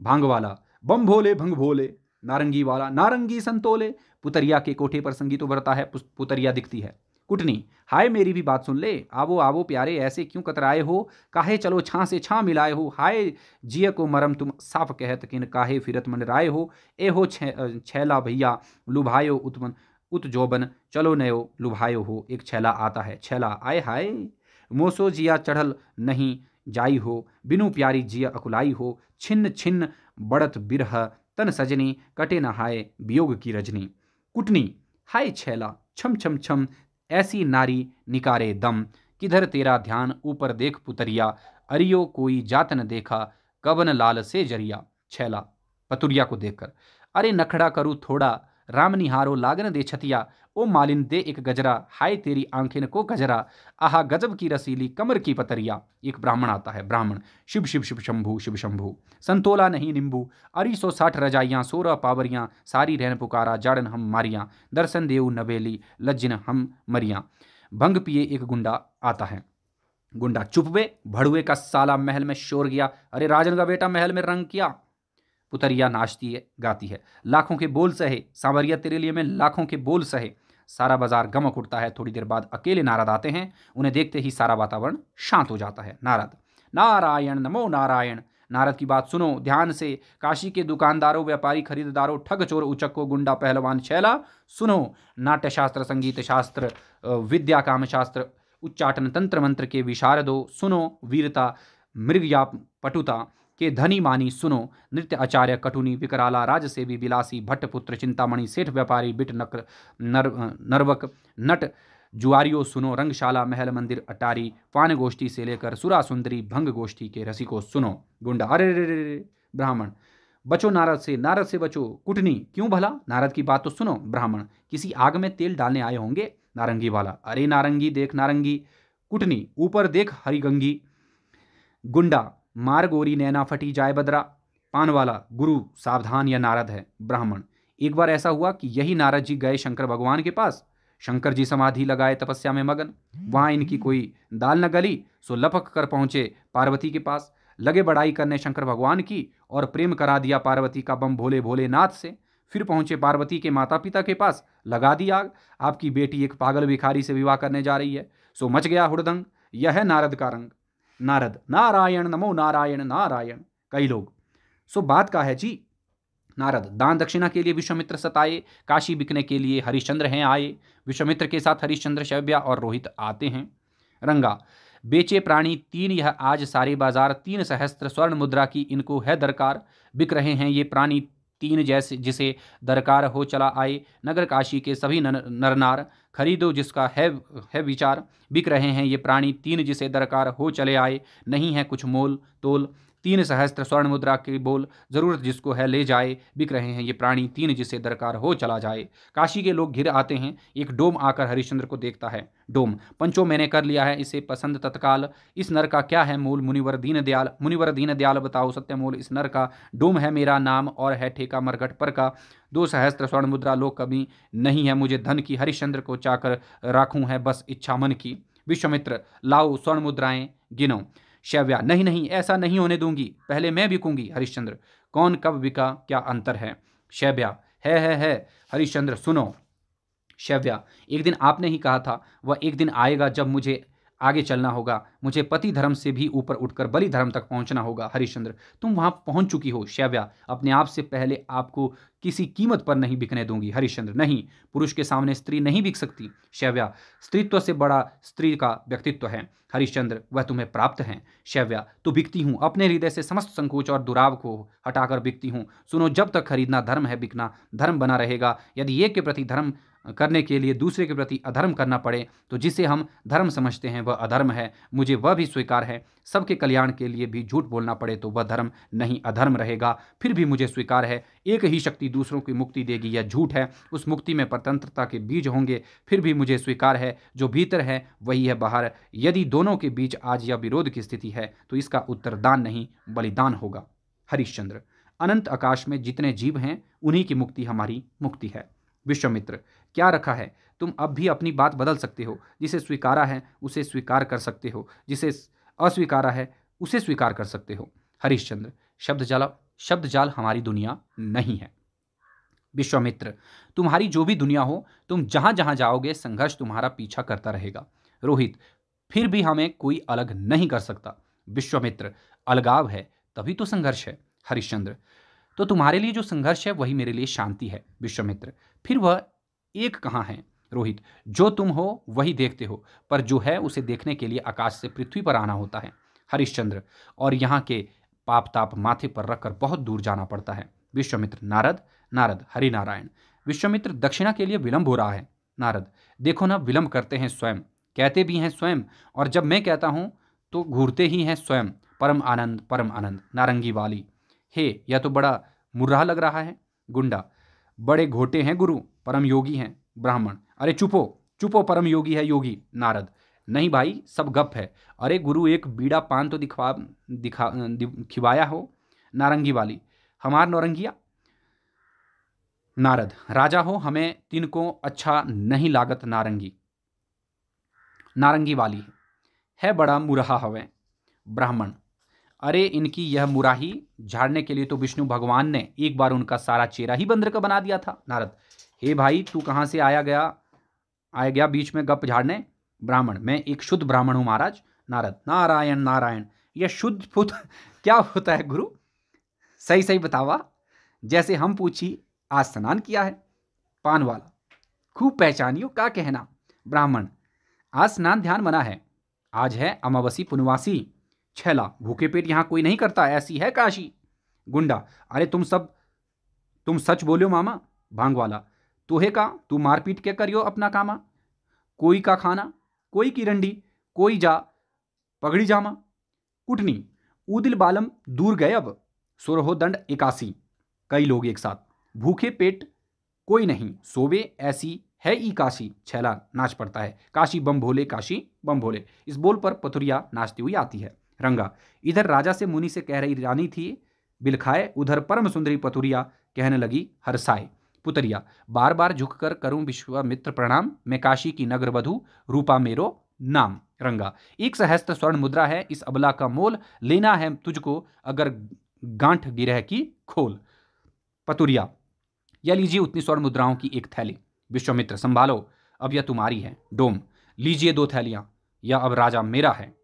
भांग वाला बम भोले भंग भोले नारंगी वाला नारंगी संतोले पुतरिया के कोठे पर संगीत तो उभरता है पुतरिया दिखती है कुटनी हाय मेरी भी बात सुन ले आवो आवो प्यारे ऐसे क्यों कतराए हो काहे चलो छाँ से छाँ मिलाए हो हाय जिय को मरम तुम साफ कहत किन काहे फिरत मन राय हो ए हो छैला भैया लुभायो उत्मन उत जोबन चलो नयो लुभायो हो एक छैला आता है छैला आय हाय मोसो जिया चढ़ल नहीं जाई हो बिनु प्यारी जिया अकुलाई हो छिन्न छिन्न बढ़त बिरह तन सजनी कटे नहाय वियोग की रजनी कुटनी हाय छैला छम छम छम ऐसी नारी निकारे दम किधर तेरा ध्यान ऊपर देख पुतरिया अरियो कोई जात न देखा कवन लाल से जरिया छैला पतुरिया को देखकर अरे नखड़ा करूँ थोड़ा राम निहारो लागन दे छतिया ओ मालिन दे एक गजरा हाय तेरी आंखें को गजरा आहा गजब की रसीली कमर की पतरिया एक ब्राह्मण आता है ब्राह्मण शिव शिव शिव शंभु शिव शंभु संतोला नहीं निम्बू अरी सो साठ रजाइयाँ सोरह पावरियाँ सारी रहन पुकारा जाड़न हम मारिया दर्शन देव नवेली लज्जिन हम मरिया भंग पिए एक गुंडा आता है गुंडा चुपवे भड़ुए का साला महल में शोर गया अरे राजन का बेटा महल में रंग किया पुतरिया नाचती है गाती है लाखों के बोल सहे सांवरिया तेरे लिए मैं लाखों के बोल सहे सारा बाजार गमक उठता है थोड़ी देर बाद अकेले नारद आते हैं उन्हें देखते ही सारा वातावरण शांत हो जाता है नारद नारायण नमो नारायण नारद की बात सुनो ध्यान से काशी के दुकानदारों व्यापारी खरीददारों ठग चोर उचक्को गुंडा पहलवान शैला सुनो नाट्यशास्त्र संगीत शास्त्र विद्या काम शास्त्र उच्चाटन तंत्र मंत्र के विशारदो सुनो वीरता मृग या पटुता के धनी मानी सुनो नृत्य आचार्य कटुनी विकराला राजसेवी बिलासी भट्टपुत्र चिंतामणि सेठ व्यापारी बिट नक नर, नरवक नट जुआरियो सुनो रंगशाला महल मंदिर अटारी पान गोष्ठी से लेकर सुरा सुंदरी भंग गोष्ठी के रसिको सुनो गुंडा अरे रे रे रे ब्राह्मण बचो नारद से नारद से बचो कुटनी क्यों भला नारद की बात तो सुनो ब्राह्मण किसी आग में तेल डालने आए होंगे नारंगी वाला अरे नारंगी देख नारंगी कुटनी ऊपर देख हरिगंगी गुंडा मार गोरी नैना फटी जाय बदरा पानवाला गुरु सावधान या नारद है ब्राह्मण एक बार ऐसा हुआ कि यही नारद जी गए शंकर भगवान के पास शंकर जी समाधि लगाए तपस्या में मगन वहाँ इनकी कोई दाल न गली सो लपक कर पहुँचे पार्वती के पास लगे बड़ाई करने शंकर भगवान की और प्रेम करा दिया पार्वती का बम भोले भोले नाथ से फिर पहुँचे पार्वती के माता पिता के पास लगा दी आग आपकी बेटी एक पागल भिखारी से विवाह करने जा रही है सो मच गया हुड़दंग यह है नारद का रंग नारद नारायण नमो नारायण नारायण कई लोग सो बात का है जी नारद दान दक्षिणा के लिए विश्वमित्र सताए काशी बिकने के लिए हरिश्चंद्र हैं आए विश्वमित्र के साथ हरिश्चंद्र शव्या और रोहित आते हैं रंगा बेचे प्राणी तीन यह आज सारे बाजार तीन सहस्त्र स्वर्ण मुद्रा की इनको है दरकार बिक रहे हैं ये प्राणी तीन जैसे जिसे दरकार हो चला आए नगर काशी के सभी नरनार खरीदो जिसका है है विचार बिक रहे हैं ये प्राणी तीन जिसे दरकार हो चले आए नहीं है कुछ मोल तोल तीन सहस्त्र स्वर्ण मुद्रा की बोल जरूरत जिसको है ले जाए बिक रहे हैं ये प्राणी तीन जिसे दरकार हो चला जाए काशी के लोग घिर आते हैं एक डोम आकर हरिश्चंद्र को देखता है डोम पंचो मैंने कर लिया है इसे पसंद तत्काल इस नर का क्या है मूल मुनिवर दीन दयाल मुनिवर दीन दयाल बताओ सत्यमूल इस नर का डोम है मेरा नाम और है ठेका मरघट पर का दो सहस्त्र स्वर्ण मुद्रा लोग कभी नहीं है मुझे धन की हरिश्चंद्र को चाकर राखूँ है बस इच्छा मन की विश्वमित्र लाओ स्वर्ण मुद्राएं गिनो शव्या नहीं नहीं ऐसा नहीं होने दूंगी पहले मैं बिकूंगी हरिश्चंद्र कौन कब बिका क्या अंतर है शव्या है है है हरिश्चंद्र सुनो शव्या एक दिन आपने ही कहा था वह एक दिन आएगा जब मुझे आगे चलना होगा मुझे पति धर्म से भी ऊपर उठकर बलि धर्म तक पहुंचना होगा हरिश्चंद्र तुम वहां पहुंच चुकी हो शैव्या अपने आप से पहले आपको किसी कीमत पर नहीं बिकने दूंगी हरिश्चंद्र नहीं पुरुष के सामने स्त्री नहीं बिक सकती शैव्या स्त्रीत्व से बड़ा स्त्री का व्यक्तित्व है हरिश्चंद्र वह तुम्हें प्राप्त है शैव्या तो बिकती हूँ अपने हृदय से समस्त संकोच और दुराव को हटाकर बिकती हूँ सुनो जब तक खरीदना धर्म है बिकना धर्म बना रहेगा यदि एक के प्रति धर्म करने के लिए दूसरे के प्रति अधर्म करना पड़े तो जिसे हम धर्म समझते हैं वह अधर्म है मुझे वह भी स्वीकार है सबके कल्याण के लिए भी झूठ बोलना पड़े तो वह धर्म नहीं अधर्म रहेगा फिर भी मुझे स्वीकार है एक ही शक्ति दूसरों की मुक्ति देगी यह झूठ है उस मुक्ति में परतंत्रता के बीज होंगे फिर भी मुझे स्वीकार है जो भीतर है वही है बाहर यदि दोनों के बीच आज यह विरोध की स्थिति है तो इसका उत्तरदान नहीं बलिदान होगा हरिश्चंद्र अनंत आकाश में जितने जीव हैं उन्हीं की मुक्ति हमारी मुक्ति है विश्वमित्र क्या रखा है तुम अब भी अपनी बात बदल सकते हो जिसे स्वीकारा है उसे स्वीकार कर सकते हो जिसे अस्वीकारा है उसे स्वीकार कर सकते हो हरिश्चंद्र शब्द जाल शब्द जाल हमारी दुनिया नहीं है विश्वामित्र तुम्हारी जो भी दुनिया हो तुम जहां जहां जाओगे संघर्ष तुम्हारा पीछा करता रहेगा रोहित फिर भी हमें कोई अलग नहीं कर सकता विश्वामित्र अलगाव है तभी तो संघर्ष है हरिश्चंद्र तो तुम्हारे लिए जो संघर्ष है वही मेरे लिए शांति है विश्वामित्र फिर वह एक कहाँ है रोहित जो तुम हो वही देखते हो पर जो है उसे देखने के लिए आकाश से पृथ्वी पर आना होता है हरिश्चंद्र और यहाँ के पाप ताप माथे पर रखकर बहुत दूर जाना पड़ता है विश्वमित्र नारद नारद नारायण विश्वमित्र दक्षिणा के लिए विलंब हो रहा है नारद देखो ना विलंब करते हैं स्वयं कहते भी हैं स्वयं और जब मैं कहता हूँ तो घूरते ही हैं स्वयं परम आनंद परम आनंद नारंगी वाली हे यह तो बड़ा मुर्रा लग रहा है गुंडा बड़े घोटे हैं गुरु परम योगी हैं ब्राह्मण अरे चुपो चुपो परम योगी है योगी नारद नहीं भाई सब गप है अरे गुरु एक बीड़ा पान तो दिखवा दिखा खिवाया हो नारंगी वाली हमार नौरंगिया नारद राजा हो हमें तिनको अच्छा नहीं लागत नारंगी नारंगी वाली है बड़ा मुरहा हवे ब्राह्मण अरे इनकी यह मुराही झाड़ने के लिए तो विष्णु भगवान ने एक बार उनका सारा चेहरा ही बंदर का बना दिया था नारद हे भाई तू कहाँ से आया गया आया गया बीच में गप झाड़ने ब्राह्मण मैं एक शुद्ध ब्राह्मण हूँ महाराज नारद नारायण नारायण यह शुद्ध फुत क्या होता है गुरु सही सही बतावा जैसे हम पूछी आज स्नान किया है पान वाला खूब पहचानियो का कहना ब्राह्मण आज स्नान ध्यान मना है आज है अमावसी पुनवासी छैला भूखे पेट यहाँ कोई नहीं करता ऐसी है काशी गुंडा अरे तुम सब तुम सच बोलो मामा भांग वाला तुहे का तू मारपीट के करियो अपना कामा कोई का खाना कोई की रंडी कोई जा पगड़ी जामा कुटनी उदिल बालम दूर गए अब सोरहो दंड इक्यासी कई लोग एक साथ भूखे पेट कोई नहीं सोवे ऐसी है ई काशी छैला नाच पड़ता है काशी बम भोले काशी बम भोले इस बोल पर पथुरिया नाचती हुई आती है रंगा इधर राजा से मुनि से कह रही रानी थी बिलखाए उधर परम सुंदरी पथुरिया कहने लगी हरसाए पुतरिया बार बार झुक कर करूं विश्वामित्र प्रणाम मैं काशी की नगर वधु रूपा मेरो नाम रंगा एक सहस्त्र स्वर्ण मुद्रा है इस अबला का मोल लेना है तुझको अगर गांठ गिरह की खोल पतुरिया यह लीजिए उतनी स्वर्ण मुद्राओं की एक थैली विश्वामित्र संभालो अब यह तुम्हारी है डोम लीजिए दो थैलियां यह अब राजा मेरा है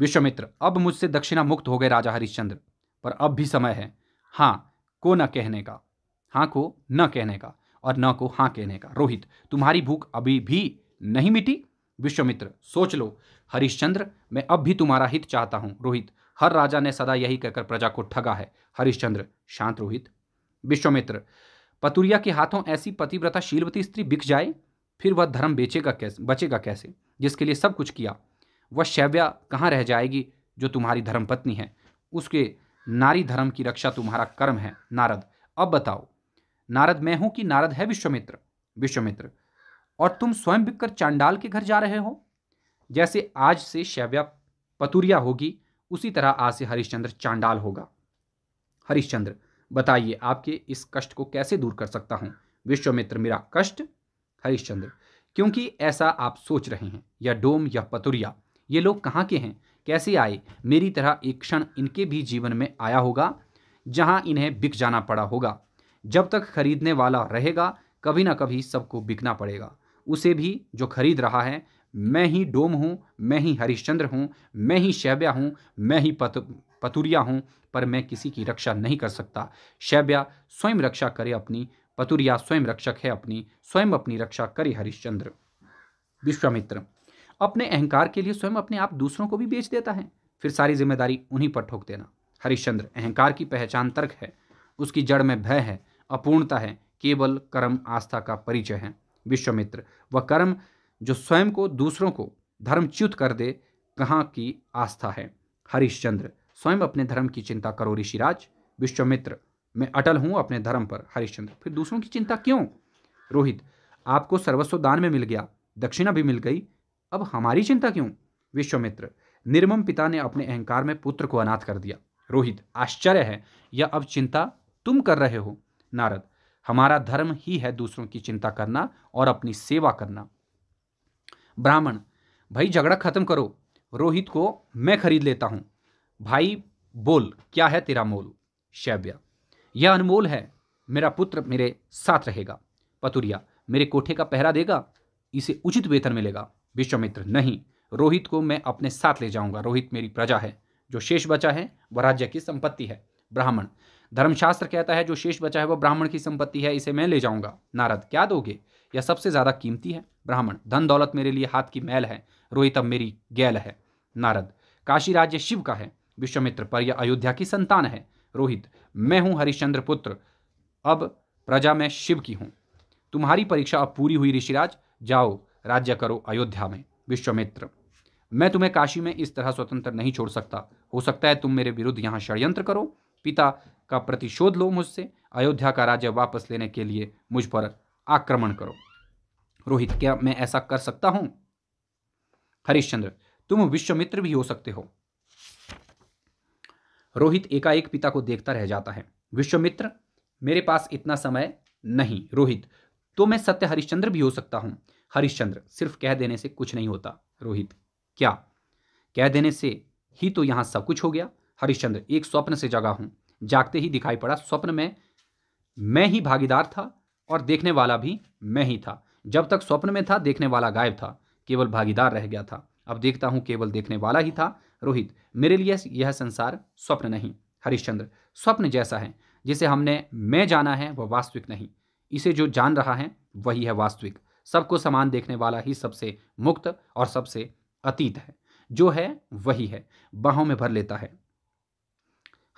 विश्वामित्र अब मुझसे दक्षिणा मुक्त हो गए राजा हरिश्चंद्र पर अब भी समय है हां को न कहने का हाँ को न कहने का और न को हाँ कहने का रोहित तुम्हारी भूख अभी भी नहीं मिटी विश्वमित्र सोच लो हरिश्चंद्र मैं अब भी तुम्हारा हित चाहता हूँ रोहित हर राजा ने सदा यही कहकर प्रजा को ठगा है हरिश्चंद्र शांत रोहित विश्वमित्र पतुरिया के हाथों ऐसी पतिव्रता शीलवती स्त्री बिक जाए फिर वह धर्म बेचेगा कैसे बचेगा कैसे जिसके लिए सब कुछ किया वह शैव्या कहाँ रह जाएगी जो तुम्हारी धर्मपत्नी है उसके नारी धर्म की रक्षा तुम्हारा कर्म है नारद अब बताओ नारद मैं हूं कि नारद है विश्वमित्र विश्वमित्र और तुम स्वयं बिककर चांडाल के घर जा रहे हो जैसे आज से शैव्या पतुरिया होगी उसी तरह आज से हरिश्चंद्र चांडाल होगा हरिश्चंद्र बताइए आपके इस कष्ट को कैसे दूर कर सकता हूं विश्वमित्र मेरा कष्ट हरिश्चंद्र क्योंकि ऐसा आप सोच रहे हैं या डोम या पतुरिया ये लोग कहाँ के हैं कैसे आए मेरी तरह एक क्षण इनके भी जीवन में आया होगा जहाँ इन्हें बिक जाना पड़ा होगा जब तक खरीदने वाला रहेगा कभी ना कभी सबको बिकना पड़ेगा उसे भी जो खरीद रहा है मैं ही डोम हूँ मैं ही हरिश्चंद्र हूँ मैं ही शैब्या हूँ मैं ही पत पतुरिया हूँ पर मैं किसी की रक्षा नहीं कर सकता शैब्या स्वयं रक्षा करे अपनी पतुरिया स्वयं रक्षक है अपनी स्वयं अपनी रक्षा करे हरिश्चंद्र विश्वामित्र अपने अहंकार के लिए स्वयं अपने आप दूसरों को भी बेच देता है फिर सारी जिम्मेदारी उन्हीं पर ठोक देना हरिश्चंद्र अहंकार की पहचान तर्क है उसकी जड़ में भय है अपूर्णता है केवल कर्म आस्था का परिचय है विश्वमित्र वह कर्म जो स्वयं को दूसरों को धर्मच्युत कर दे कहाँ की आस्था है हरिश्चंद्र स्वयं अपने धर्म की चिंता करो ऋषिराज विश्वमित्र मैं अटल हूँ अपने धर्म पर हरिश्चंद्र फिर दूसरों की चिंता क्यों रोहित आपको सर्वस्व दान में मिल गया दक्षिणा भी मिल गई अब हमारी चिंता क्यों विश्वमित्र निर्मम पिता ने अपने अहंकार में पुत्र को अनाथ कर दिया रोहित आश्चर्य है यह अब चिंता तुम कर रहे हो नारद हमारा धर्म ही है दूसरों की चिंता करना और अपनी सेवा करना ब्राह्मण भाई झगड़ा खत्म करो रोहित को मैं खरीद लेता हूं भाई बोल क्या है तेरा मोल शैव्य यह अनमोल है मेरा पुत्र मेरे साथ रहेगा पतुरिया मेरे कोठे का पहरा देगा इसे उचित वेतन मिलेगा विश्वमित्र नहीं रोहित को मैं अपने साथ ले जाऊंगा रोहित मेरी प्रजा है जो शेष बचा है वह राज्य की संपत्ति है ब्राह्मण धर्मशास्त्र कहता है जो शेष बचा है वो ब्राह्मण की संपत्ति है इसे मैं ले जाऊंगा नारद क्या दोगे यह सबसे ज़्यादा कीमती है ब्राह्मण धन दौलत मेरे लिए हाथ की मैल है रोहित अब मेरी गैल है नारद काशी राज्य शिव का है विश्वमित्र पर यह अयोध्या की संतान है रोहित मैं हूं हरिश्चंद्र पुत्र अब प्रजा मैं शिव की हूँ तुम्हारी परीक्षा अब पूरी हुई ऋषिराज जाओ राज्य करो अयोध्या में विश्वमित्र मैं तुम्हें काशी में इस तरह स्वतंत्र नहीं छोड़ सकता हो सकता है तुम मेरे विरुद्ध यहाँ षड्यंत्र करो पिता का प्रतिशोध लो मुझसे अयोध्या का राज्य वापस लेने के लिए मुझ पर आक्रमण करो रोहित क्या मैं ऐसा कर सकता हूं हरिश्चंद्र तुम विश्वमित्र भी हो सकते हो रोहित एकाएक पिता को देखता रह जाता है विश्वमित्र मेरे पास इतना समय नहीं रोहित तो मैं सत्य हरिश्चंद्र भी हो सकता हूं हरिश्चंद्र सिर्फ कह देने से कुछ नहीं होता रोहित क्या कह देने से ही तो यहां सब कुछ हो गया हरिश्चंद्र एक स्वप्न से जगा हूं जागते ही दिखाई पड़ा स्वप्न में मैं ही भागीदार था और देखने वाला भी मैं ही था जब तक स्वप्न में था देखने वाला गायब था केवल भागीदार रह गया था अब देखता हूँ केवल देखने वाला ही था रोहित मेरे लिए यह संसार स्वप्न नहीं हरिश्चंद्र स्वप्न जैसा है जिसे हमने मैं जाना है वह वास्तविक नहीं इसे जो जान रहा है वही है वास्तविक सबको समान देखने वाला ही सबसे मुक्त और सबसे अतीत है जो है वही है बाहों में भर लेता है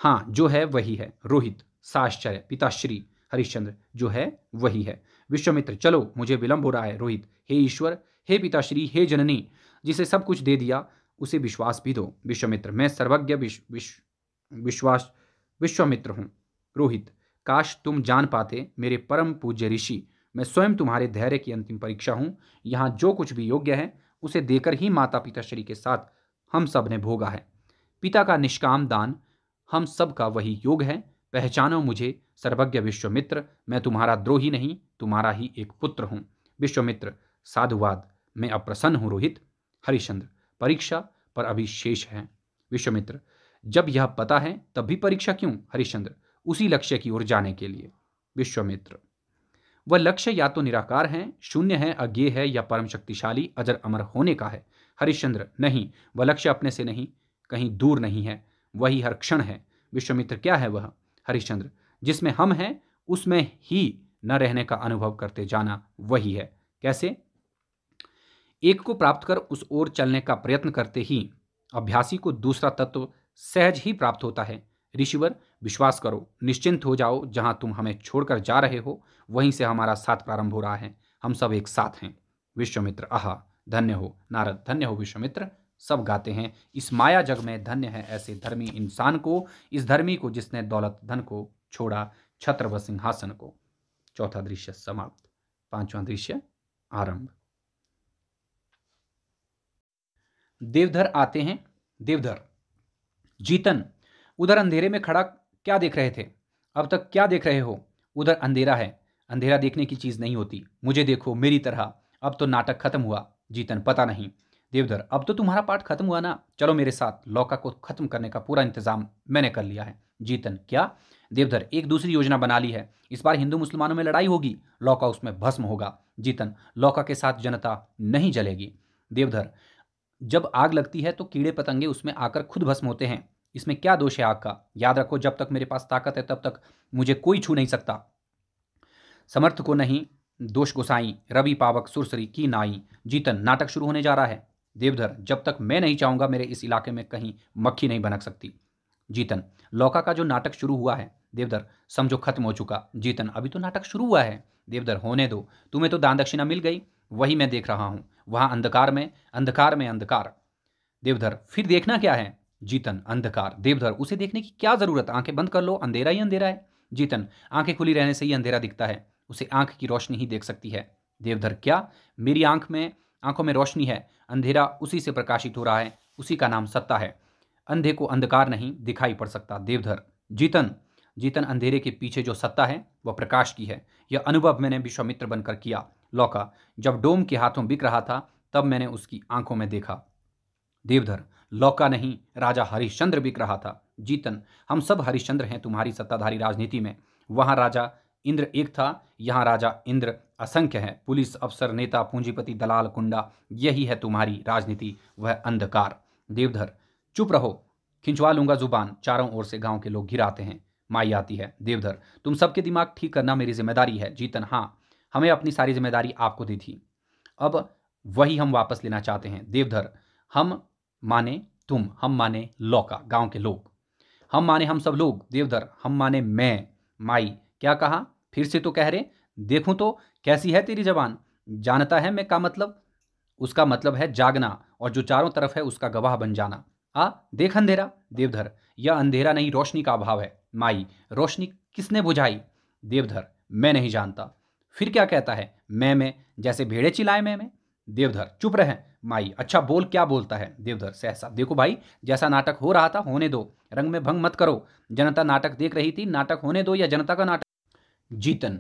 हाँ जो है वही है रोहित साश्चर्य पिताश्री हरिश्चंद्र जो है वही है विश्वमित्र चलो मुझे विलंब हो रहा है रोहित हे ईश्वर हे पिताश्री हे जननी जिसे सब कुछ दे दिया उसे विश्वास भी दो विश्वमित्र मैं सर्वज्ञ विश, विश, विश्वास विश्वमित्र हूँ रोहित काश तुम जान पाते मेरे परम पूज्य ऋषि मैं स्वयं तुम्हारे धैर्य की अंतिम परीक्षा हूँ यहाँ जो कुछ भी योग्य है उसे देकर ही माता पिताश्री के साथ हम सब ने भोगा है पिता का निष्काम दान हम सब का वही योग है पहचानो मुझे सर्वज्ञ विश्वमित्र मैं तुम्हारा द्रोही नहीं तुम्हारा ही एक पुत्र हूँ विश्वमित्र साधुवाद मैं अप्रसन्न हूँ रोहित हरिश्चंद्र परीक्षा पर अभी शेष है विश्वमित्र जब यह पता है तब भी परीक्षा क्यों हरिश्चंद्र उसी लक्ष्य की ओर जाने के लिए विश्वमित्र वह लक्ष्य या तो निराकार है शून्य है अज्ञे है या परम शक्तिशाली अजर अमर होने का है हरिश्चंद्र नहीं वह लक्ष्य अपने से नहीं कहीं दूर नहीं है वही हर क्षण है विश्वमित्र क्या है वह हरिश्चंद्र जिसमें हम हैं उसमें ही न रहने का अनुभव करते जाना वही है कैसे एक को प्राप्त कर उस ओर चलने का प्रयत्न करते ही अभ्यासी को दूसरा तत्व सहज ही प्राप्त होता है ऋषिवर विश्वास करो निश्चिंत हो जाओ जहां तुम हमें छोड़कर जा रहे हो वहीं से हमारा साथ प्रारंभ हो रहा है हम सब एक साथ हैं विश्वमित्र आह धन्य हो नारद धन्य हो विश्वमित्र सब गाते हैं इस माया जग में धन्य है ऐसे धर्मी इंसान को इस धर्मी को जिसने दौलत धन को छोड़ा छत्र व सिंहासन को चौथा दृश्य समाप्त पांचवा दृश्य आरंभ देवधर आते हैं देवधर जीतन उधर अंधेरे में खड़ा क्या देख रहे थे अब तक क्या देख रहे हो उधर अंधेरा है अंधेरा देखने की चीज़ नहीं होती मुझे देखो मेरी तरह अब तो नाटक खत्म हुआ जीतन पता नहीं देवधर अब तो तुम्हारा पाठ खत्म हुआ ना चलो मेरे साथ लौका को खत्म करने का पूरा इंतजाम मैंने कर लिया है जीतन क्या देवधर एक दूसरी योजना बना ली है इस बार हिंदू मुसलमानों में लड़ाई होगी लौका उसमें भस्म होगा जीतन लौका के साथ जनता नहीं जलेगी देवधर जब आग लगती है तो कीड़े पतंगे उसमें आकर खुद भस्म होते हैं इसमें क्या दोष है आग का याद रखो जब तक मेरे पास ताकत है तब तक मुझे कोई छू नहीं सकता समर्थ को नहीं दोष गोसाई रवि पावक सुरसरी की नाई जीतन नाटक शुरू होने जा रहा है देवधर जब तक मैं नहीं चाहूंगा मेरे इस इलाके में कहीं मक्खी नहीं भनक सकती जीतन लौका का जो नाटक शुरू हुआ है देवधर समझो खत्म हो चुका जीतन अभी तो नाटक शुरू हुआ है देवधर होने दो तुम्हें तो दान दक्षिणा मिल गई वही मैं देख रहा हूँ वहां अंधकार में अंधकार में अंधकार देवधर फिर देखना क्या है जीतन अंधकार देवधर उसे देखने की क्या जरूरत आंखें बंद कर लो अंधेरा ही अंधेरा है जीतन आंखें खुली रहने से ही अंधेरा दिखता है उसे आंख की रोशनी ही देख सकती है देवधर क्या मेरी आंख में आंखों में रोशनी है अंधेरा उसी से प्रकाशित हो रहा है उसी का नाम सत्ता है अंधे को अंधकार नहीं दिखाई पड़ सकता देवधर जीतन जीतन अंधेरे के पीछे जो सत्ता है वह प्रकाश की है यह अनुभव मैंने विश्वामित्र बनकर किया लौका जब डोम के हाथों बिक रहा था तब मैंने उसकी आंखों में देखा देवधर लौका नहीं राजा हरिश्चंद्र बिक रहा था जीतन हम सब हरिश्चंद्र हैं तुम्हारी सत्ताधारी राजनीति में वहां राजा इंद्र एक था यहां राजा इंद्र असंख्य हैं पुलिस अफसर नेता पूंजीपति दलाल कुंडा यही है तुम्हारी राजनीति वह अंधकार देवधर चुप रहो खिंचवा लूंगा जुबान चारों ओर से गांव के लोग घिराते हैं माई आती है देवधर तुम सबके दिमाग ठीक करना मेरी जिम्मेदारी है जीतन हाँ हमें अपनी सारी जिम्मेदारी आपको दी थी अब वही हम वापस लेना चाहते हैं देवधर हम माने तुम हम माने लौका गांव के लोग हम माने हम सब लोग देवधर हम माने मैं माई क्या कहा फिर से तो कह रहे देखूं तो कैसी है तेरी जबान जानता है मैं का मतलब उसका मतलब है जागना और जो चारों तरफ है उसका गवाह बन जाना आ देख अंधेरा देवधर यह अंधेरा नहीं रोशनी का अभाव है माई रोशनी किसने बुझाई देवधर मैं नहीं जानता फिर क्या कहता है मैं मैं जैसे भेड़े चिल्लाए मैं मैं देवधर चुप रहे माई अच्छा बोल क्या बोलता है देवधर सहसा देखो भाई जैसा नाटक हो रहा था होने दो रंग में भंग मत करो जनता नाटक देख रही थी नाटक होने दो या जनता का नाटक जीतन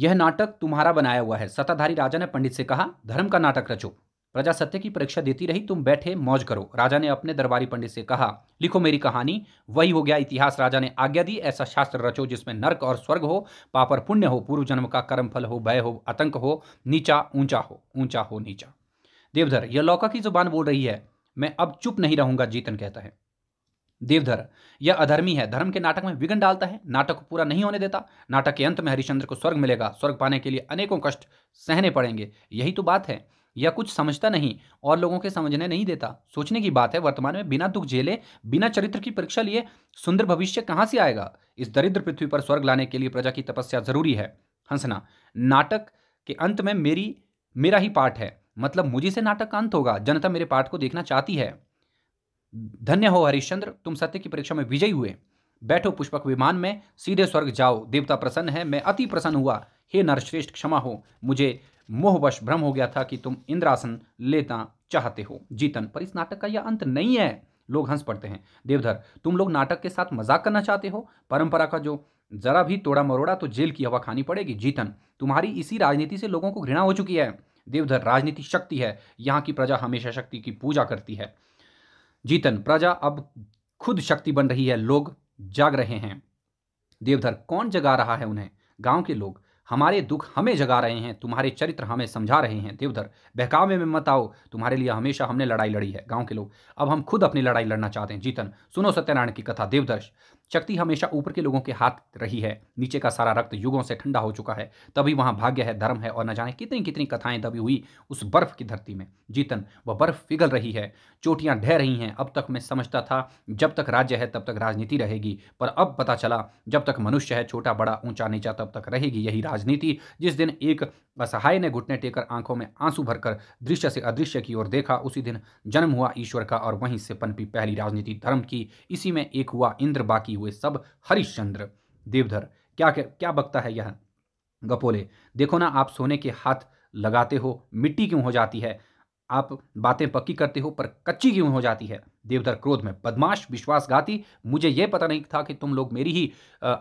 यह नाटक तुम्हारा बनाया हुआ है सत्ताधारी राजा ने पंडित से कहा धर्म का नाटक रचो प्रजा सत्य की परीक्षा देती रही तुम बैठे मौज करो राजा ने अपने दरबारी पंडित से कहा लिखो मेरी कहानी वही हो गया इतिहास राजा ने आज्ञा दी ऐसा शास्त्र रचो जिसमें नर्क और स्वर्ग हो पापर पुण्य हो पूर्व जन्म का कर्म फल हो भय हो आतंक हो नीचा ऊंचा हो ऊंचा हो नीचा देवधर यह लौका की जुबान बोल रही है मैं अब चुप नहीं रहूंगा जीतन कहता है देवधर यह अधर्मी है धर्म के नाटक में विघन डालता है नाटक को पूरा नहीं होने देता नाटक के अंत में हरिश्चंद्र को स्वर्ग मिलेगा स्वर्ग पाने के लिए अनेकों कष्ट सहने पड़ेंगे यही तो बात है यह कुछ समझता नहीं और लोगों के समझने नहीं देता सोचने की बात है वर्तमान में बिना दुख झेले बिना चरित्र की परीक्षा लिए सुंदर भविष्य कहाँ से आएगा इस दरिद्र पृथ्वी पर स्वर्ग लाने के लिए प्रजा की तपस्या जरूरी है हंसना नाटक के अंत में मेरी मेरा ही पाठ है मतलब मुझे से नाटक का अंत होगा जनता मेरे पाठ को देखना चाहती है धन्य हो हरिश्चंद्र तुम सत्य की परीक्षा में विजयी हुए बैठो पुष्पक विमान में सीधे स्वर्ग जाओ देवता प्रसन्न है मैं अति प्रसन्न हुआ हे नरश्रेष्ठ क्षमा हो मुझे मोहवश भ्रम हो गया था कि तुम इंद्रासन लेना चाहते हो जीतन पर इस नाटक का यह अंत नहीं है लोग हंस पड़ते हैं देवधर तुम लोग नाटक के साथ मजाक करना चाहते हो परंपरा का जो जरा भी तोड़ा मरोड़ा तो जेल की हवा खानी पड़ेगी जीतन तुम्हारी इसी राजनीति से लोगों को घृणा हो चुकी है देवधर राजनीति शक्ति है यहाँ की प्रजा हमेशा शक्ति की पूजा करती है जीतन प्रजा अब खुद शक्ति बन रही है लोग जाग रहे हैं देवधर कौन जगा रहा है उन्हें गांव के लोग हमारे दुख हमें जगा रहे हैं तुम्हारे चरित्र हमें समझा रहे हैं देवधर बहकावे में मत आओ तुम्हारे लिए हमेशा हमने लड़ाई लड़ी है गांव के लोग अब हम खुद अपनी लड़ाई लड़ना चाहते हैं जीतन सुनो सत्यनारायण की कथा देवधर शक्ति हमेशा ऊपर के लोगों के हाथ रही है नीचे का सारा रक्त युगों से ठंडा हो चुका है तभी वहाँ भाग्य है धर्म है और न जाने कितनी कितनी कथाएं दबी हुई उस बर्फ की धरती में जीतन वह बर्फ पिघल रही है चोटियाँ ढह रही हैं अब तक मैं समझता था जब तक राज्य है तब तक राजनीति रहेगी पर अब पता चला जब तक मनुष्य है छोटा बड़ा ऊंचा नीचा तब तक रहेगी यही राजनीति जिस दिन एक असहाय ने घुटने टेकर आंखों में आंसू भरकर दृश्य से अदृश्य की ओर देखा उसी दिन जन्म हुआ ईश्वर का और वहीं से पनपी पहली राजनीति धर्म की इसी में एक हुआ इंद्र बाकी हुए सब हरिश्चंद्र देवधर क्या क्या बकता है यह गपोले देखो ना आप सोने के हाथ लगाते हो मिट्टी क्यों हो जाती है आप बातें पक्की करते हो पर कच्ची क्यों हो जाती है देवधर क्रोध में बदमाश विश्वासघाती मुझे यह पता नहीं था कि तुम लोग मेरी ही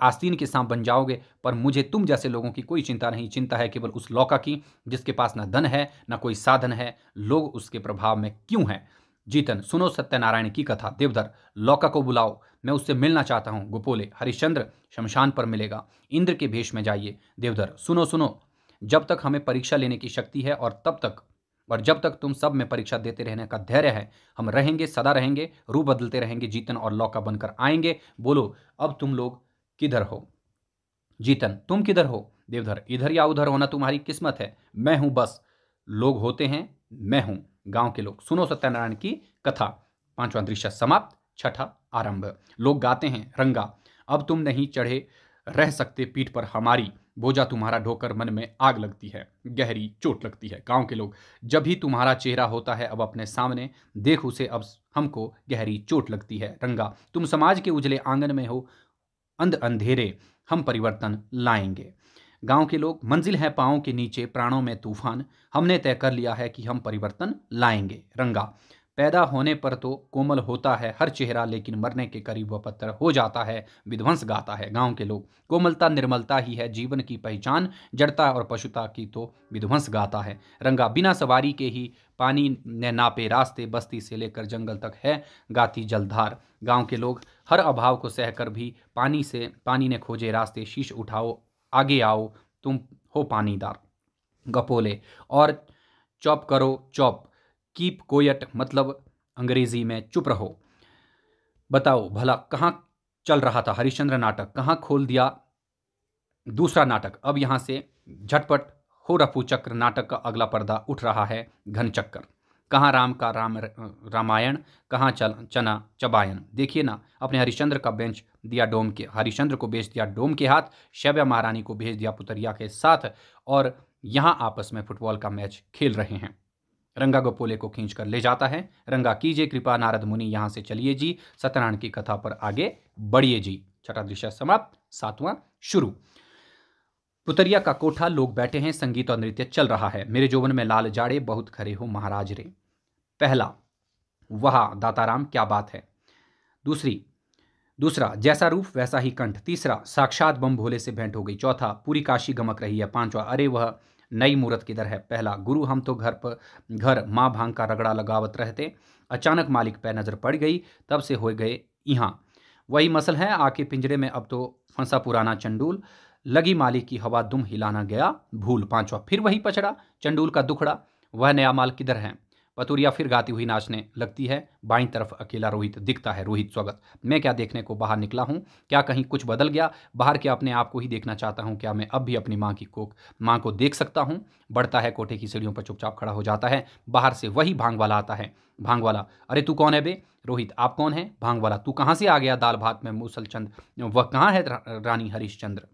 आस्तीन के सांप बन जाओगे पर मुझे तुम जैसे लोगों की कोई चिंता नहीं चिंता है केवल उस लौका की जिसके पास ना धन है ना कोई साधन है लोग उसके प्रभाव में क्यों हैं जीतन सुनो सत्यनारायण की कथा देवधर लौका को बुलाओ मैं उससे मिलना चाहता हूँ गोपोले हरिश्चंद्र शमशान पर मिलेगा इंद्र के भेष में जाइए देवधर सुनो सुनो जब तक हमें परीक्षा लेने की शक्ति है और तब तक और जब तक तुम सब में परीक्षा देते रहने का धैर्य है हम रहेंगे सदा रहेंगे रू बदलते रहेंगे जीतन और लौका बनकर आएंगे बोलो अब तुम लोग किधर हो जीतन तुम किधर हो देवधर इधर या उधर होना तुम्हारी किस्मत है मैं हूं बस लोग होते हैं मैं हूं गांव के लोग सुनो सत्यनारायण की कथा पांचवा दृश्य समाप्त छठा आरंभ लोग गाते हैं रंगा अब तुम नहीं चढ़े रह सकते पीठ पर हमारी बोझा तुम्हारा ढोकर मन में आग लगती है गहरी चोट लगती है गांव के लोग जब ही तुम्हारा चेहरा होता है अब अपने सामने देख उसे अब हमको गहरी चोट लगती है रंगा तुम समाज के उजले आंगन में हो अंध अंधेरे हम परिवर्तन लाएंगे गांव के लोग मंजिल है पाँव के नीचे प्राणों में तूफान हमने तय कर लिया है कि हम परिवर्तन लाएंगे रंगा पैदा होने पर तो कोमल होता है हर चेहरा लेकिन मरने के करीब वह पत्थर हो जाता है विध्वंस गाता है गांव के लोग कोमलता निर्मलता ही है जीवन की पहचान जड़ता और पशुता की तो विध्वंस गाता है रंगा बिना सवारी के ही पानी ने नापे रास्ते बस्ती से लेकर जंगल तक है गाती जलधार गांव के लोग हर अभाव को सहकर भी पानी से पानी ने खोजे रास्ते शीश उठाओ आगे आओ तुम हो पानीदार गपोले और चॉप करो चॉप कीप कोयट मतलब अंग्रेजी में चुप रहो बताओ भला कहाँ चल रहा था हरिश्चंद्र नाटक कहाँ खोल दिया दूसरा नाटक अब यहाँ से झटपट हो रफू चक्र नाटक का अगला पर्दा उठ रहा है घन चक्कर कहाँ राम का राम रामायण कहाँ चल चना चबायन देखिए ना अपने हरिश्चंद्र का बेंच दिया डोम के हरिश्चंद्र को बेच दिया डोम के हाथ शव्या महारानी को भेज दिया पुतरिया के साथ और यहाँ आपस में फुटबॉल का मैच खेल रहे हैं रंगा गोपोले को खींच कर ले जाता है रंगा कीजिए कृपा नारद मुनि यहाँ से चलिए जी सत्यनारायण की कथा पर आगे बढ़िए जी छठा दृश्य समाप्त सातवां शुरू पुतरिया का कोठा लोग बैठे हैं संगीत और नृत्य चल रहा है मेरे जोवन में लाल जाड़े बहुत खरे हो महाराज रे पहला वह दाताराम क्या बात है दूसरी दूसरा जैसा रूप वैसा ही कंठ तीसरा साक्षात बम भोले से भेंट हो गई चौथा पूरी काशी गमक रही है पांचवा अरे वह नई मूर्त किधर है पहला गुरु हम तो घर पर घर माँ भांग का रगड़ा लगावत रहते अचानक मालिक पे नज़र पड़ गई तब से हो गए यहाँ वही मसल है आके पिंजरे में अब तो फंसा पुराना चंडूल लगी मालिक की हवा दुम हिलाना गया भूल पांचवा फिर वही पछड़ा चंडूल का दुखड़ा वह नया माल किधर है पतुरिया फिर गाती हुई नाचने लगती है बाई तरफ अकेला रोहित दिखता है रोहित स्वागत मैं क्या देखने को बाहर निकला हूँ क्या कहीं कुछ बदल गया बाहर के अपने आप को ही देखना चाहता हूँ क्या मैं अब भी अपनी माँ की कोक माँ को देख सकता हूँ बढ़ता है कोठे की सीढ़ियों पर चुपचाप खड़ा हो जाता है बाहर से वही भांग वाला आता है भांग वाला अरे तू कौन है बे रोहित आप कौन है भांग वाला तू कहाँ से आ गया दाल भात में मूसल चंद वह कहाँ है रानी हरिश्चंद्र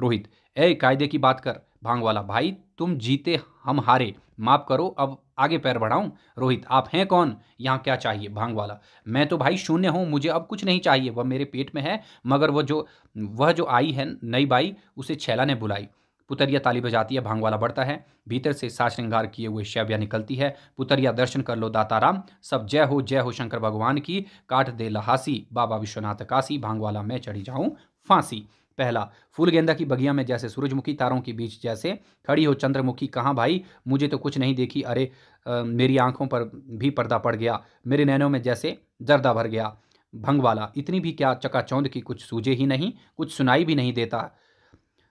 रोहित ए कायदे की बात कर भांग वाला भाई तुम जीते हम हारे माफ करो अब आगे पैर बढ़ाऊं रोहित आप हैं कौन यहाँ क्या चाहिए भांग वाला मैं तो भाई शून्य हूँ मुझे अब कुछ नहीं चाहिए वह मेरे पेट में है मगर वह जो वह जो आई है नई बाई उसे छैला ने बुलाई पुतरिया ताली बजाती है भांगवाला बढ़ता है भीतर से सा श्रृंगार किए हुए शैव्या निकलती है पुतरिया दर्शन कर लो दाताराम सब जय हो जय हो शंकर भगवान की काट दे लहासी बाबा विश्वनाथ काशी भांगवाला मैं चढ़ी जाऊं फांसी पहला फूल गेंदा की बगिया में जैसे सूरजमुखी तारों के बीच जैसे खड़ी हो चंद्रमुखी कहाँ भाई मुझे तो कुछ नहीं देखी अरे आ, मेरी आंखों पर भी पर्दा पड़ गया मेरे नैनों में जैसे जर्दा भर गया भंग वाला इतनी भी क्या चकाचौंध की कुछ सूझे ही नहीं कुछ सुनाई भी नहीं देता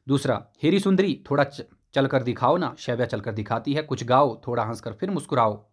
दूसरा हेरी सुंदरी थोड़ा चलकर दिखाओ ना शैव्या चलकर दिखाती है कुछ गाओ थोड़ा हंसकर फिर मुस्कुराओ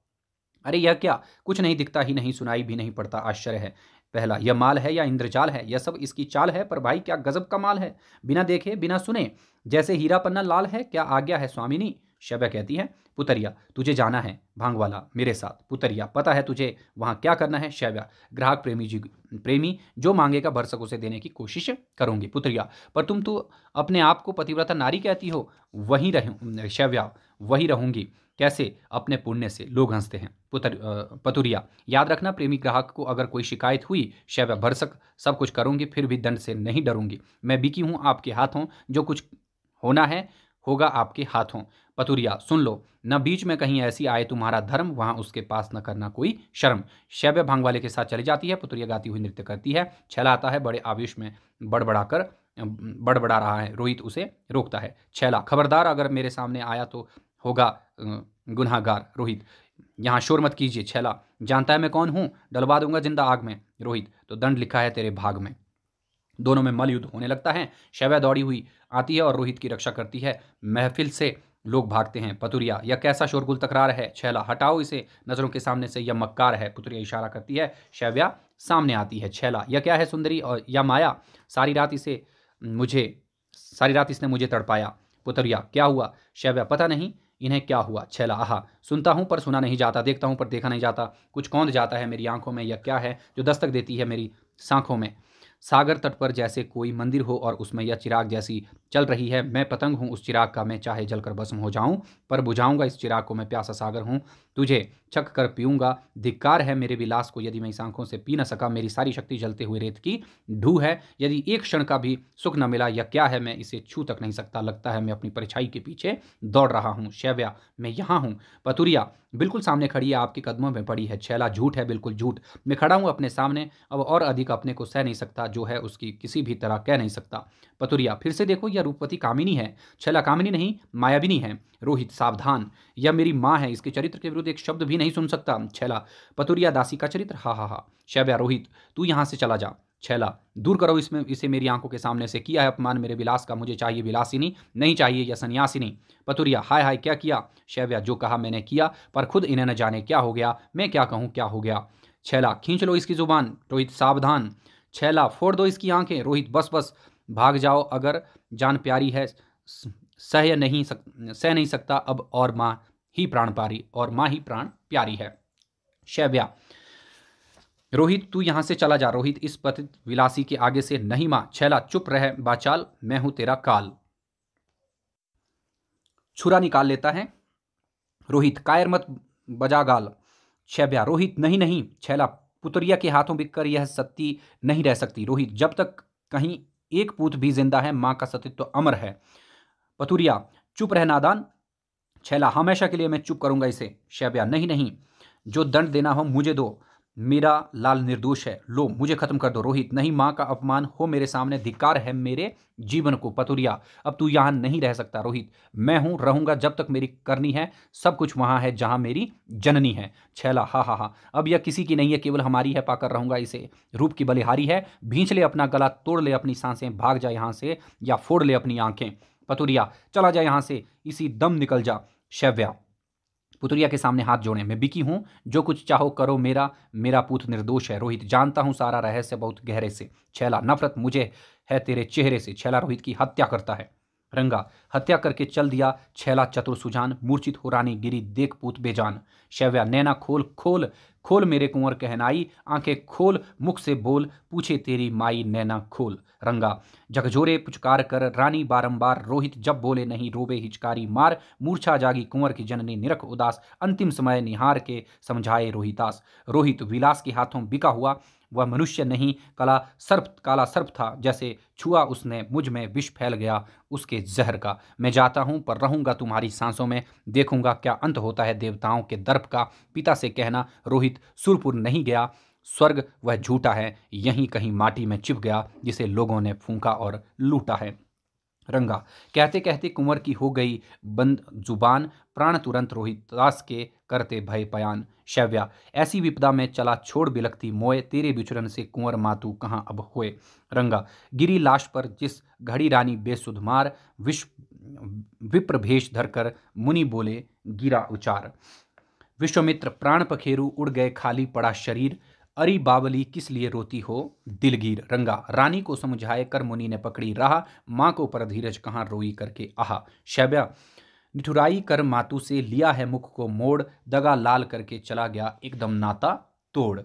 अरे यह क्या कुछ नहीं दिखता ही नहीं सुनाई भी नहीं पड़ता आश्चर्य है पहला यह माल है या इंद्रजाल है यह सब इसकी चाल है पर भाई क्या गजब का माल है बिना देखे बिना सुने जैसे हीरा पन्ना लाल है क्या आज्ञा है स्वामिनी शब कहती है पुतरिया तुझे जाना है भांगवाला मेरे साथ पुतरिया पता है तुझे वहाँ क्या करना है शैव्या ग्राहक प्रेमी जी प्रेमी जो मांगेगा भरसक उसे देने की कोशिश करूंगी पुतरिया पर तुम तो अपने आप को पतिव्रता नारी कहती हो वहीं रह शैव्या वहीं रहूंगी कैसे अपने पुण्य से लोग हंसते हैं पुतर पतुरिया याद रखना प्रेमी ग्राहक को अगर कोई शिकायत हुई शैव भरसक सब कुछ करूंगी फिर भी दंड से नहीं डरूंगी मैं बिकी हूँ आपके हाथों जो कुछ होना है होगा आपके हाथों पतुरिया सुन लो न बीच में कहीं ऐसी आए तुम्हारा धर्म वहां उसके पास न करना कोई शर्म शैव्य भांग वाले के साथ चली जाती है पतुरिया गाती हुई नृत्य करती है छैला आता है बड़े आवेश में बड़बड़ाकर बड़बड़ा रहा है रोहित उसे रोकता है छैला खबरदार अगर मेरे सामने आया तो होगा गुनागार रोहित यहाँ शोर मत कीजिए छैला जानता है मैं कौन हूँ डलवा दूंगा जिंदा आग में रोहित तो दंड लिखा है तेरे भाग में दोनों में मलयुद्ध होने लगता है शवै दौड़ी हुई आती है और रोहित की रक्षा करती है महफिल से लोग भागते हैं पतुरिया यह कैसा शोरगुल तकरार है छैला हटाओ इसे नजरों के सामने से यह मक्कार है पुतुरिया इशारा करती है शैव्या सामने आती है छैला यह क्या है सुंदरी और या माया सारी रात इसे मुझे सारी रात इसने मुझे तड़पाया पुतरिया क्या हुआ शैव्या पता नहीं इन्हें क्या हुआ छैला आहा सुनता हूँ पर सुना नहीं जाता देखता हूँ पर देखा नहीं जाता कुछ कौंद जाता है मेरी आंखों में या क्या है जो दस्तक देती है मेरी सांखों में सागर तट पर जैसे कोई मंदिर हो और उसमें यह चिराग जैसी चल रही है मैं पतंग हूँ उस चिराग का मैं चाहे जलकर भस्म हो जाऊँ पर बुझाऊंगा इस चिराग को मैं प्यासा सागर हूँ तुझे छक कर पीऊंगा धिक्कार है मेरे विलास को यदि मैं इस आंखों से पी न सका मेरी सारी शक्ति जलते हुए रेत की ढू है यदि एक क्षण का भी सुख न मिला या क्या है मैं इसे छू तक नहीं सकता लगता है मैं अपनी परछाई के पीछे दौड़ रहा हूँ शैव्या मैं यहाँ हूँ पतुरिया बिल्कुल सामने खड़ी है आपके कदमों में पड़ी है छैला झूठ है बिल्कुल झूठ मैं खड़ा हूँ अपने सामने अब और अधिक अपने को सह नहीं सकता जो है उसकी किसी भी तरह कह नहीं सकता पतुरिया फिर से देखो यह रूपवती कामिनी है छैला कामिनी नहीं मायाविनी है रोहित सावधान यह मेरी माँ है इसके चरित्र के विरुद्ध एक शब्द भी नहीं सुन सकता छैला पतुरिया दासी का चरित्र हा हा हा शैब्या रोहित तू यहाँ से चला जा छैला दूर करो इसमें इसे मेरी आंखों के सामने से किया है अपमान मेरे विलास का मुझे चाहिए विलासिनी नहीं चाहिए या सन्यासिनी पतुरिया हाय हाय क्या किया शैव्या जो कहा मैंने किया पर खुद इन्हें न जाने क्या हो गया मैं क्या कहूँ क्या हो गया छैला खींच लो इसकी जुबान रोहित सावधान छैला फोड़ दो इसकी आंखें रोहित बस बस भाग जाओ अगर जान प्यारी है सह नहीं सक सह नहीं सकता अब और माँ ही प्राण पारी और माँ ही प्राण प्यारी है शैव्या रोहित तू यहां से चला जा रोहित इस पतित विलासी के आगे से नहीं माँ छैला चुप रह बाचाल मैं हूं तेरा काल छुरा निकाल लेता है रोहित कायर मत बजा गाल शैव्या रोहित नहीं नहीं छैला पुतरिया के हाथों बिककर यह सत्य नहीं रह सकती रोहित जब तक कहीं एक पूत भी जिंदा है माँ का सतित्व तो अमर है पतुरिया चुप रहना दान छैला हमेशा के लिए मैं चुप करूंगा इसे शैब्या नहीं नहीं जो दंड देना हो मुझे दो मेरा लाल निर्दोष है लो मुझे खत्म कर दो रोहित नहीं माँ का अपमान हो मेरे सामने धिकार है मेरे जीवन को पतुरिया अब तू यहाँ नहीं रह सकता रोहित मैं हूँ रहूंगा जब तक मेरी करनी है सब कुछ वहाँ है जहाँ मेरी जननी है छैला हा हा हा अब यह किसी की नहीं है केवल हमारी है पाकर रहूंगा इसे रूप की बलिहारी है भींच ले अपना गला तोड़ ले अपनी सांसें भाग जा यहाँ से या फोड़ ले अपनी आंखें पतुरिया चला जा यहाँ से इसी दम निकल जा शव्या पुतुरिया के सामने हाथ जोड़े मैं बिकी हूँ जो कुछ चाहो करो मेरा मेरा पूत निर्दोष है रोहित जानता हूँ सारा रहस्य बहुत गहरे से छैला नफरत मुझे है तेरे चेहरे से छैला रोहित की हत्या करता है रंगा हत्या करके चल दिया छैला चतुर सुजान मूर्छित हो रानी गिरी देख पूत बेजान शैव्या नैना खोल खोल खोल मेरे कुंवर कहनाई आंखें खोल मुख से बोल पूछे तेरी माई नैना खोल रंगा जगजोरे पुचकार कर रानी बारंबार रोहित जब बोले नहीं रोबे हिचकारी मार मूर्छा जागी कुंवर की जननी निरख उदास अंतिम समय निहार के समझाए रोहितास रोहित विलास के हाथों बिका हुआ वह मनुष्य नहीं काला सर्प काला सर्प था जैसे छुआ उसने मुझ में विष फैल गया उसके जहर का मैं जाता हूँ पर रहूँगा तुम्हारी सांसों में देखूँगा क्या अंत होता है देवताओं के दर्प का पिता से कहना रोहित सुरपुर नहीं गया स्वर्ग वह झूठा है यहीं कहीं माटी में चिप गया जिसे लोगों ने फूंका और लूटा है रंगा कहते कहते कुंवर की हो गई बंद जुबान प्राण तुरंत रोहितास के करते भय पयान शव्या ऐसी विपदा में चला छोड़ बिलकती मोए तेरे बिचुरन से कुंवर मातू कहाँ अब होए रंगा गिरी लाश पर जिस घड़ी रानी बेसुधमार विश्व विप्रभेश धरकर मुनि बोले गिरा उचार विश्वमित्र प्राण पखेरु उड़ गए खाली पड़ा शरीर अरी बावली किस लिए रोती हो दिलगीर रंगा रानी को समझाए कर मुनि ने पकड़ी रहा माँ को पर धीरज कहाँ रोई करके आहा शैब्या निठुराई कर मातु से लिया है मुख को मोड़ दगा लाल करके चला गया एकदम नाता तोड़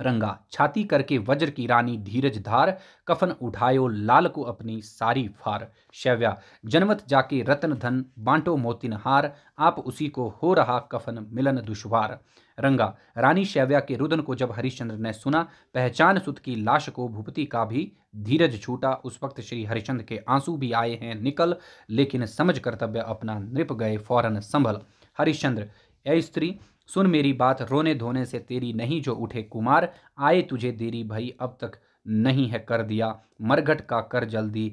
रंगा छाती करके वज्र की रानी धीरज धार कफन उठायो लाल को अपनी सारी फार शैव्या जनमत जाके रतन धन बांटो मोतिन हार आप उसी को हो रहा कफन मिलन दुश्वार रंगा रानी शैव्या के रुदन को जब हरिश्चंद्र ने सुना पहचान सुत की लाश को भूपति का भी धीरज छूटा उस वक्त श्री हरिश्चंद्र के आंसू भी आए हैं निकल लेकिन समझ कर्तव्य अपना नृप गए फौरन संभल हरिश्चंद्र ए स्त्री सुन मेरी बात रोने धोने से तेरी नहीं जो उठे कुमार आए तुझे देरी भई अब तक नहीं है कर दिया मरघट का कर जल्दी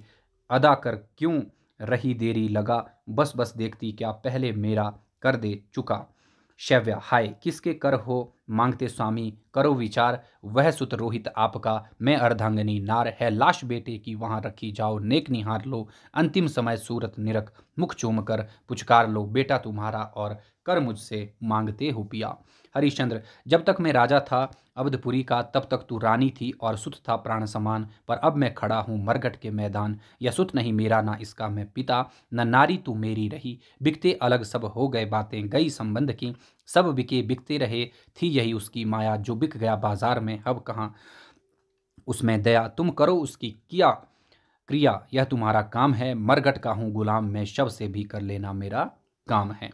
अदा कर क्यों रही देरी लगा बस बस देखती क्या पहले मेरा कर दे चुका शव्य हाय किसके कर हो मांगते स्वामी करो विचार वह सुत रोहित आपका मैं अर्धांगनी नार है लाश बेटे की वहाँ रखी जाओ नेक निहार लो अंतिम समय सूरत निरख मुख चूम कर पुचकार लो बेटा तुम्हारा और कर मुझसे मांगते हो पिया हरिश्चंद्र जब तक मैं राजा था अवधपुरी का तब तक तू रानी थी और सुत था प्राण समान पर अब मैं खड़ा हूँ मरगट के मैदान यह सुत नहीं मेरा ना इसका मैं पिता न नारी तू मेरी रही बिकते अलग सब हो गए बातें गई संबंध की सब बिके बिकते रहे थी यही उसकी माया जो बिक गया बाजार में अब कहाँ उसमें दया तुम करो उसकी किया क्रिया यह तुम्हारा काम है मरगट का हूँ गुलाम मैं शव से भी कर लेना मेरा काम है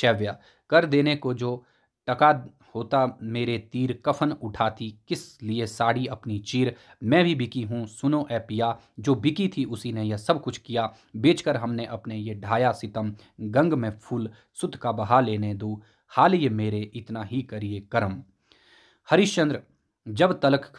शैव्या कर देने को जो टका होता मेरे तीर कफन उठाती किस लिए साड़ी अपनी चीर मैं भी बिकी हूँ सुनो ए पिया जो बिकी थी उसी ने यह सब कुछ किया बेचकर हमने अपने ये ढाया सितम गंग में फूल सुत का बहा लेने दो हाल ये मेरे इतना ही करिए करम हरिश्चंद्र जब तलक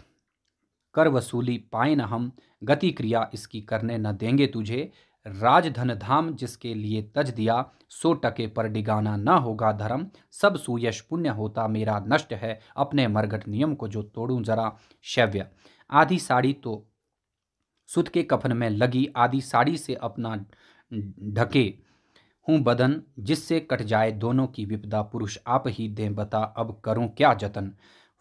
कर वसूली पाए न हम गति क्रिया इसकी करने न देंगे तुझे राजधन धाम जिसके लिए तज दिया सो टके पर डिगाना न होगा धर्म सब सुयश पुण्य होता मेरा नष्ट है अपने मरगट नियम को जो तोड़ूं जरा शैव्य आधी साड़ी तो सुत के कफन में लगी आधी साड़ी से अपना ढके हूँ बदन जिससे कट जाए दोनों की विपदा पुरुष आप ही दें बता अब करूँ क्या जतन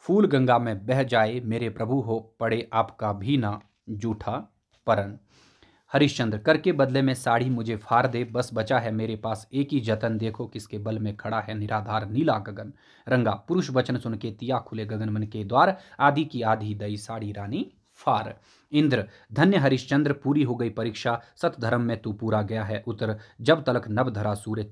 फूल गंगा में बह जाए मेरे प्रभु हो पड़े आपका भी ना जूठा परन हरिश्चंद्र करके बदले में साड़ी मुझे फार दे बस बचा है मेरे पास एक ही जतन देखो किसके बल में खड़ा है निराधार नीला गगन रंगा पुरुष वचन सुन के तिया खुले गगन मन के द्वार आदि की आधी दई साड़ी रानी फार इंद्र धन्य हरिश्चंद्र पूरी हो गई परीक्षा सत धर्म में तू पूरा गया है उतर जब तलक नव धरा सूर्य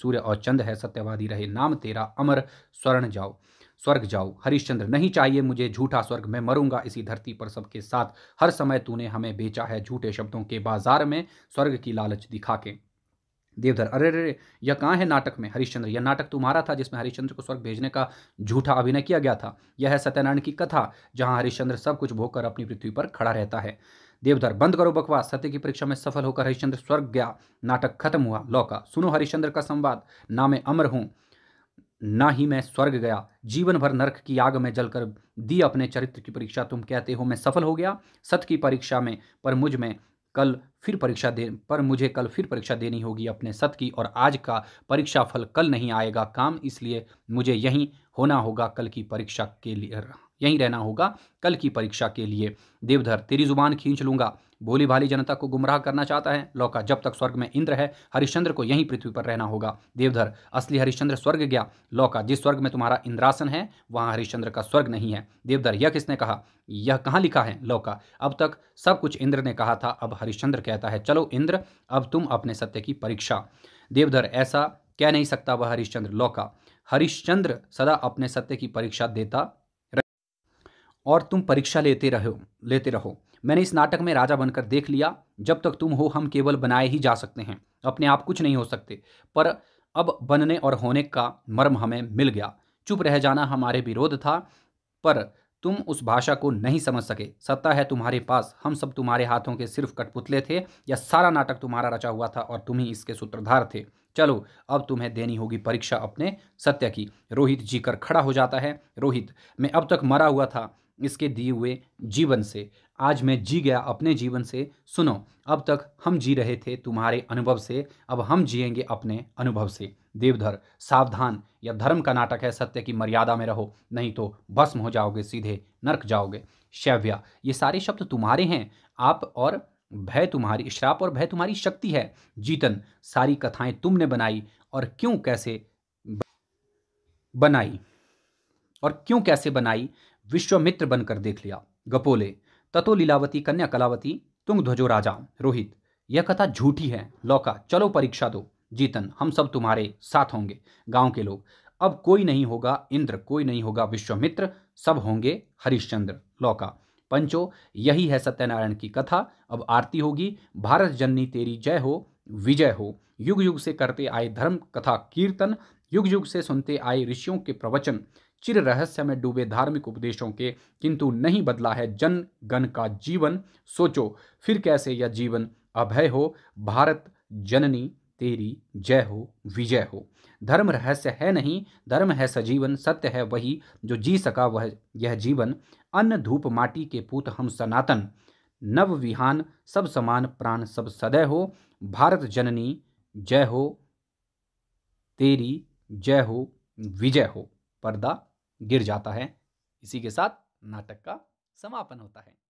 सूर्य और चंद है सत्यवादी रहे नाम तेरा अमर स्वर्ण जाओ स्वर्ग जाओ हरिश्चंद्र नहीं चाहिए मुझे झूठा स्वर्ग मैं मरूंगा इसी धरती पर सबके साथ हर समय तूने हमें बेचा है झूठे शब्दों के बाजार में स्वर्ग की लालच दिखा के देवधर अरे अरे यह कहाँ है नाटक में हरिश्चंद्र यह नाटक तुम्हारा था जिसमें हरिश्चंद्र को स्वर्ग भेजने का झूठा अभिनय किया गया था यह है सत्यनारायण की कथा जहाँ हरिश्चंद्र सब कुछ भोगकर अपनी पृथ्वी पर खड़ा रहता है देवधर बंद करो बकवास सत्य की परीक्षा में सफल होकर हरिश्चंद्र स्वर्ग गया नाटक खत्म हुआ लौका सुनो हरिश्चंद्र का संवाद मैं अमर हूँ ना ही मैं स्वर्ग गया जीवन भर नरक की आग में जलकर दी अपने चरित्र की परीक्षा तुम कहते हो मैं सफल हो गया सत की परीक्षा में पर मुझ में कल फिर परीक्षा दे पर मुझे कल फिर परीक्षा देनी होगी अपने सत की और आज का परीक्षा फल कल नहीं आएगा काम इसलिए मुझे यहीं होना होगा कल की परीक्षा के लिए यहीं रहना होगा कल की परीक्षा के लिए देवधर तेरी जुबान खींच लूंगा भोली भाली जनता को गुमराह करना चाहता है लौका जब तक स्वर्ग में इंद्र है हरिश्चंद्र को यहीं पृथ्वी पर रहना होगा देवधर असली हरिश्चंद्र स्वर्ग गया लौका जिस स्वर्ग में तुम्हारा इंद्रासन है वहां हरिश्चंद्र का स्वर्ग नहीं है देवधर यह किसने कहा यह कहाँ लिखा है लौका अब तक सब कुछ इंद्र ने कहा था अब हरिश्चंद्र कहता है चलो इंद्र अब तुम अपने सत्य की परीक्षा देवधर ऐसा कह नहीं सकता वह हरिश्चंद्र लौका हरिश्चंद्र सदा अपने सत्य की परीक्षा देता और तुम परीक्षा लेते रहो लेते रहो मैंने इस नाटक में राजा बनकर देख लिया जब तक तुम हो हम केवल बनाए ही जा सकते हैं अपने आप कुछ नहीं हो सकते पर अब बनने और होने का मर्म हमें मिल गया चुप रह जाना हमारे विरोध था पर तुम उस भाषा को नहीं समझ सके सत्ता है तुम्हारे पास हम सब तुम्हारे हाथों के सिर्फ कठपुतले थे या सारा नाटक तुम्हारा रचा हुआ था और तुम ही इसके सूत्रधार थे चलो अब तुम्हें देनी होगी परीक्षा अपने सत्य की रोहित जी कर खड़ा हो जाता है रोहित मैं अब तक मरा हुआ था इसके दिए हुए जीवन से आज मैं जी गया अपने जीवन से सुनो अब तक हम जी रहे थे तुम्हारे अनुभव से अब हम जिएंगे अपने अनुभव से देवधर सावधान या धर्म का नाटक है सत्य की मर्यादा में रहो नहीं तो भस्म हो जाओगे सीधे नरक जाओगे शैव्या ये सारे शब्द तुम्हारे हैं आप और भय तुम्हारी श्राप और भय तुम्हारी शक्ति है जीतन सारी कथाएं तुमने बनाई और क्यों कैसे बनाई और क्यों कैसे बनाई विश्वमित्र बनकर देख लिया गपोले ततो लीलावती कन्या कलावती तुंग ध्वजो राजा रोहित यह कथा झूठी है लौका चलो परीक्षा दो जीतन हम सब तुम्हारे साथ होंगे गांव के लोग अब कोई नहीं होगा इंद्र कोई नहीं होगा विश्वमित्र सब होंगे हरिश्चंद्र लौका पंचो यही है सत्यनारायण की कथा अब आरती होगी भारत जननी तेरी जय हो विजय हो युग युग से करते आए धर्म कथा कीर्तन युग युग से सुनते आए ऋषियों के प्रवचन चिर रहस्य में डूबे धार्मिक उपदेशों के किंतु नहीं बदला है जन गण का जीवन सोचो फिर कैसे यह जीवन अभय हो भारत जननी तेरी जय हो विजय हो धर्म रहस्य है नहीं धर्म है सजीवन सत्य है वही जो जी सका वह यह जीवन अन्न धूप माटी के पूत हम सनातन नव विहान सब समान प्राण सब सदै हो भारत जननी जय हो तेरी जय हो विजय हो पर्दा गिर जाता है इसी के साथ नाटक का समापन होता है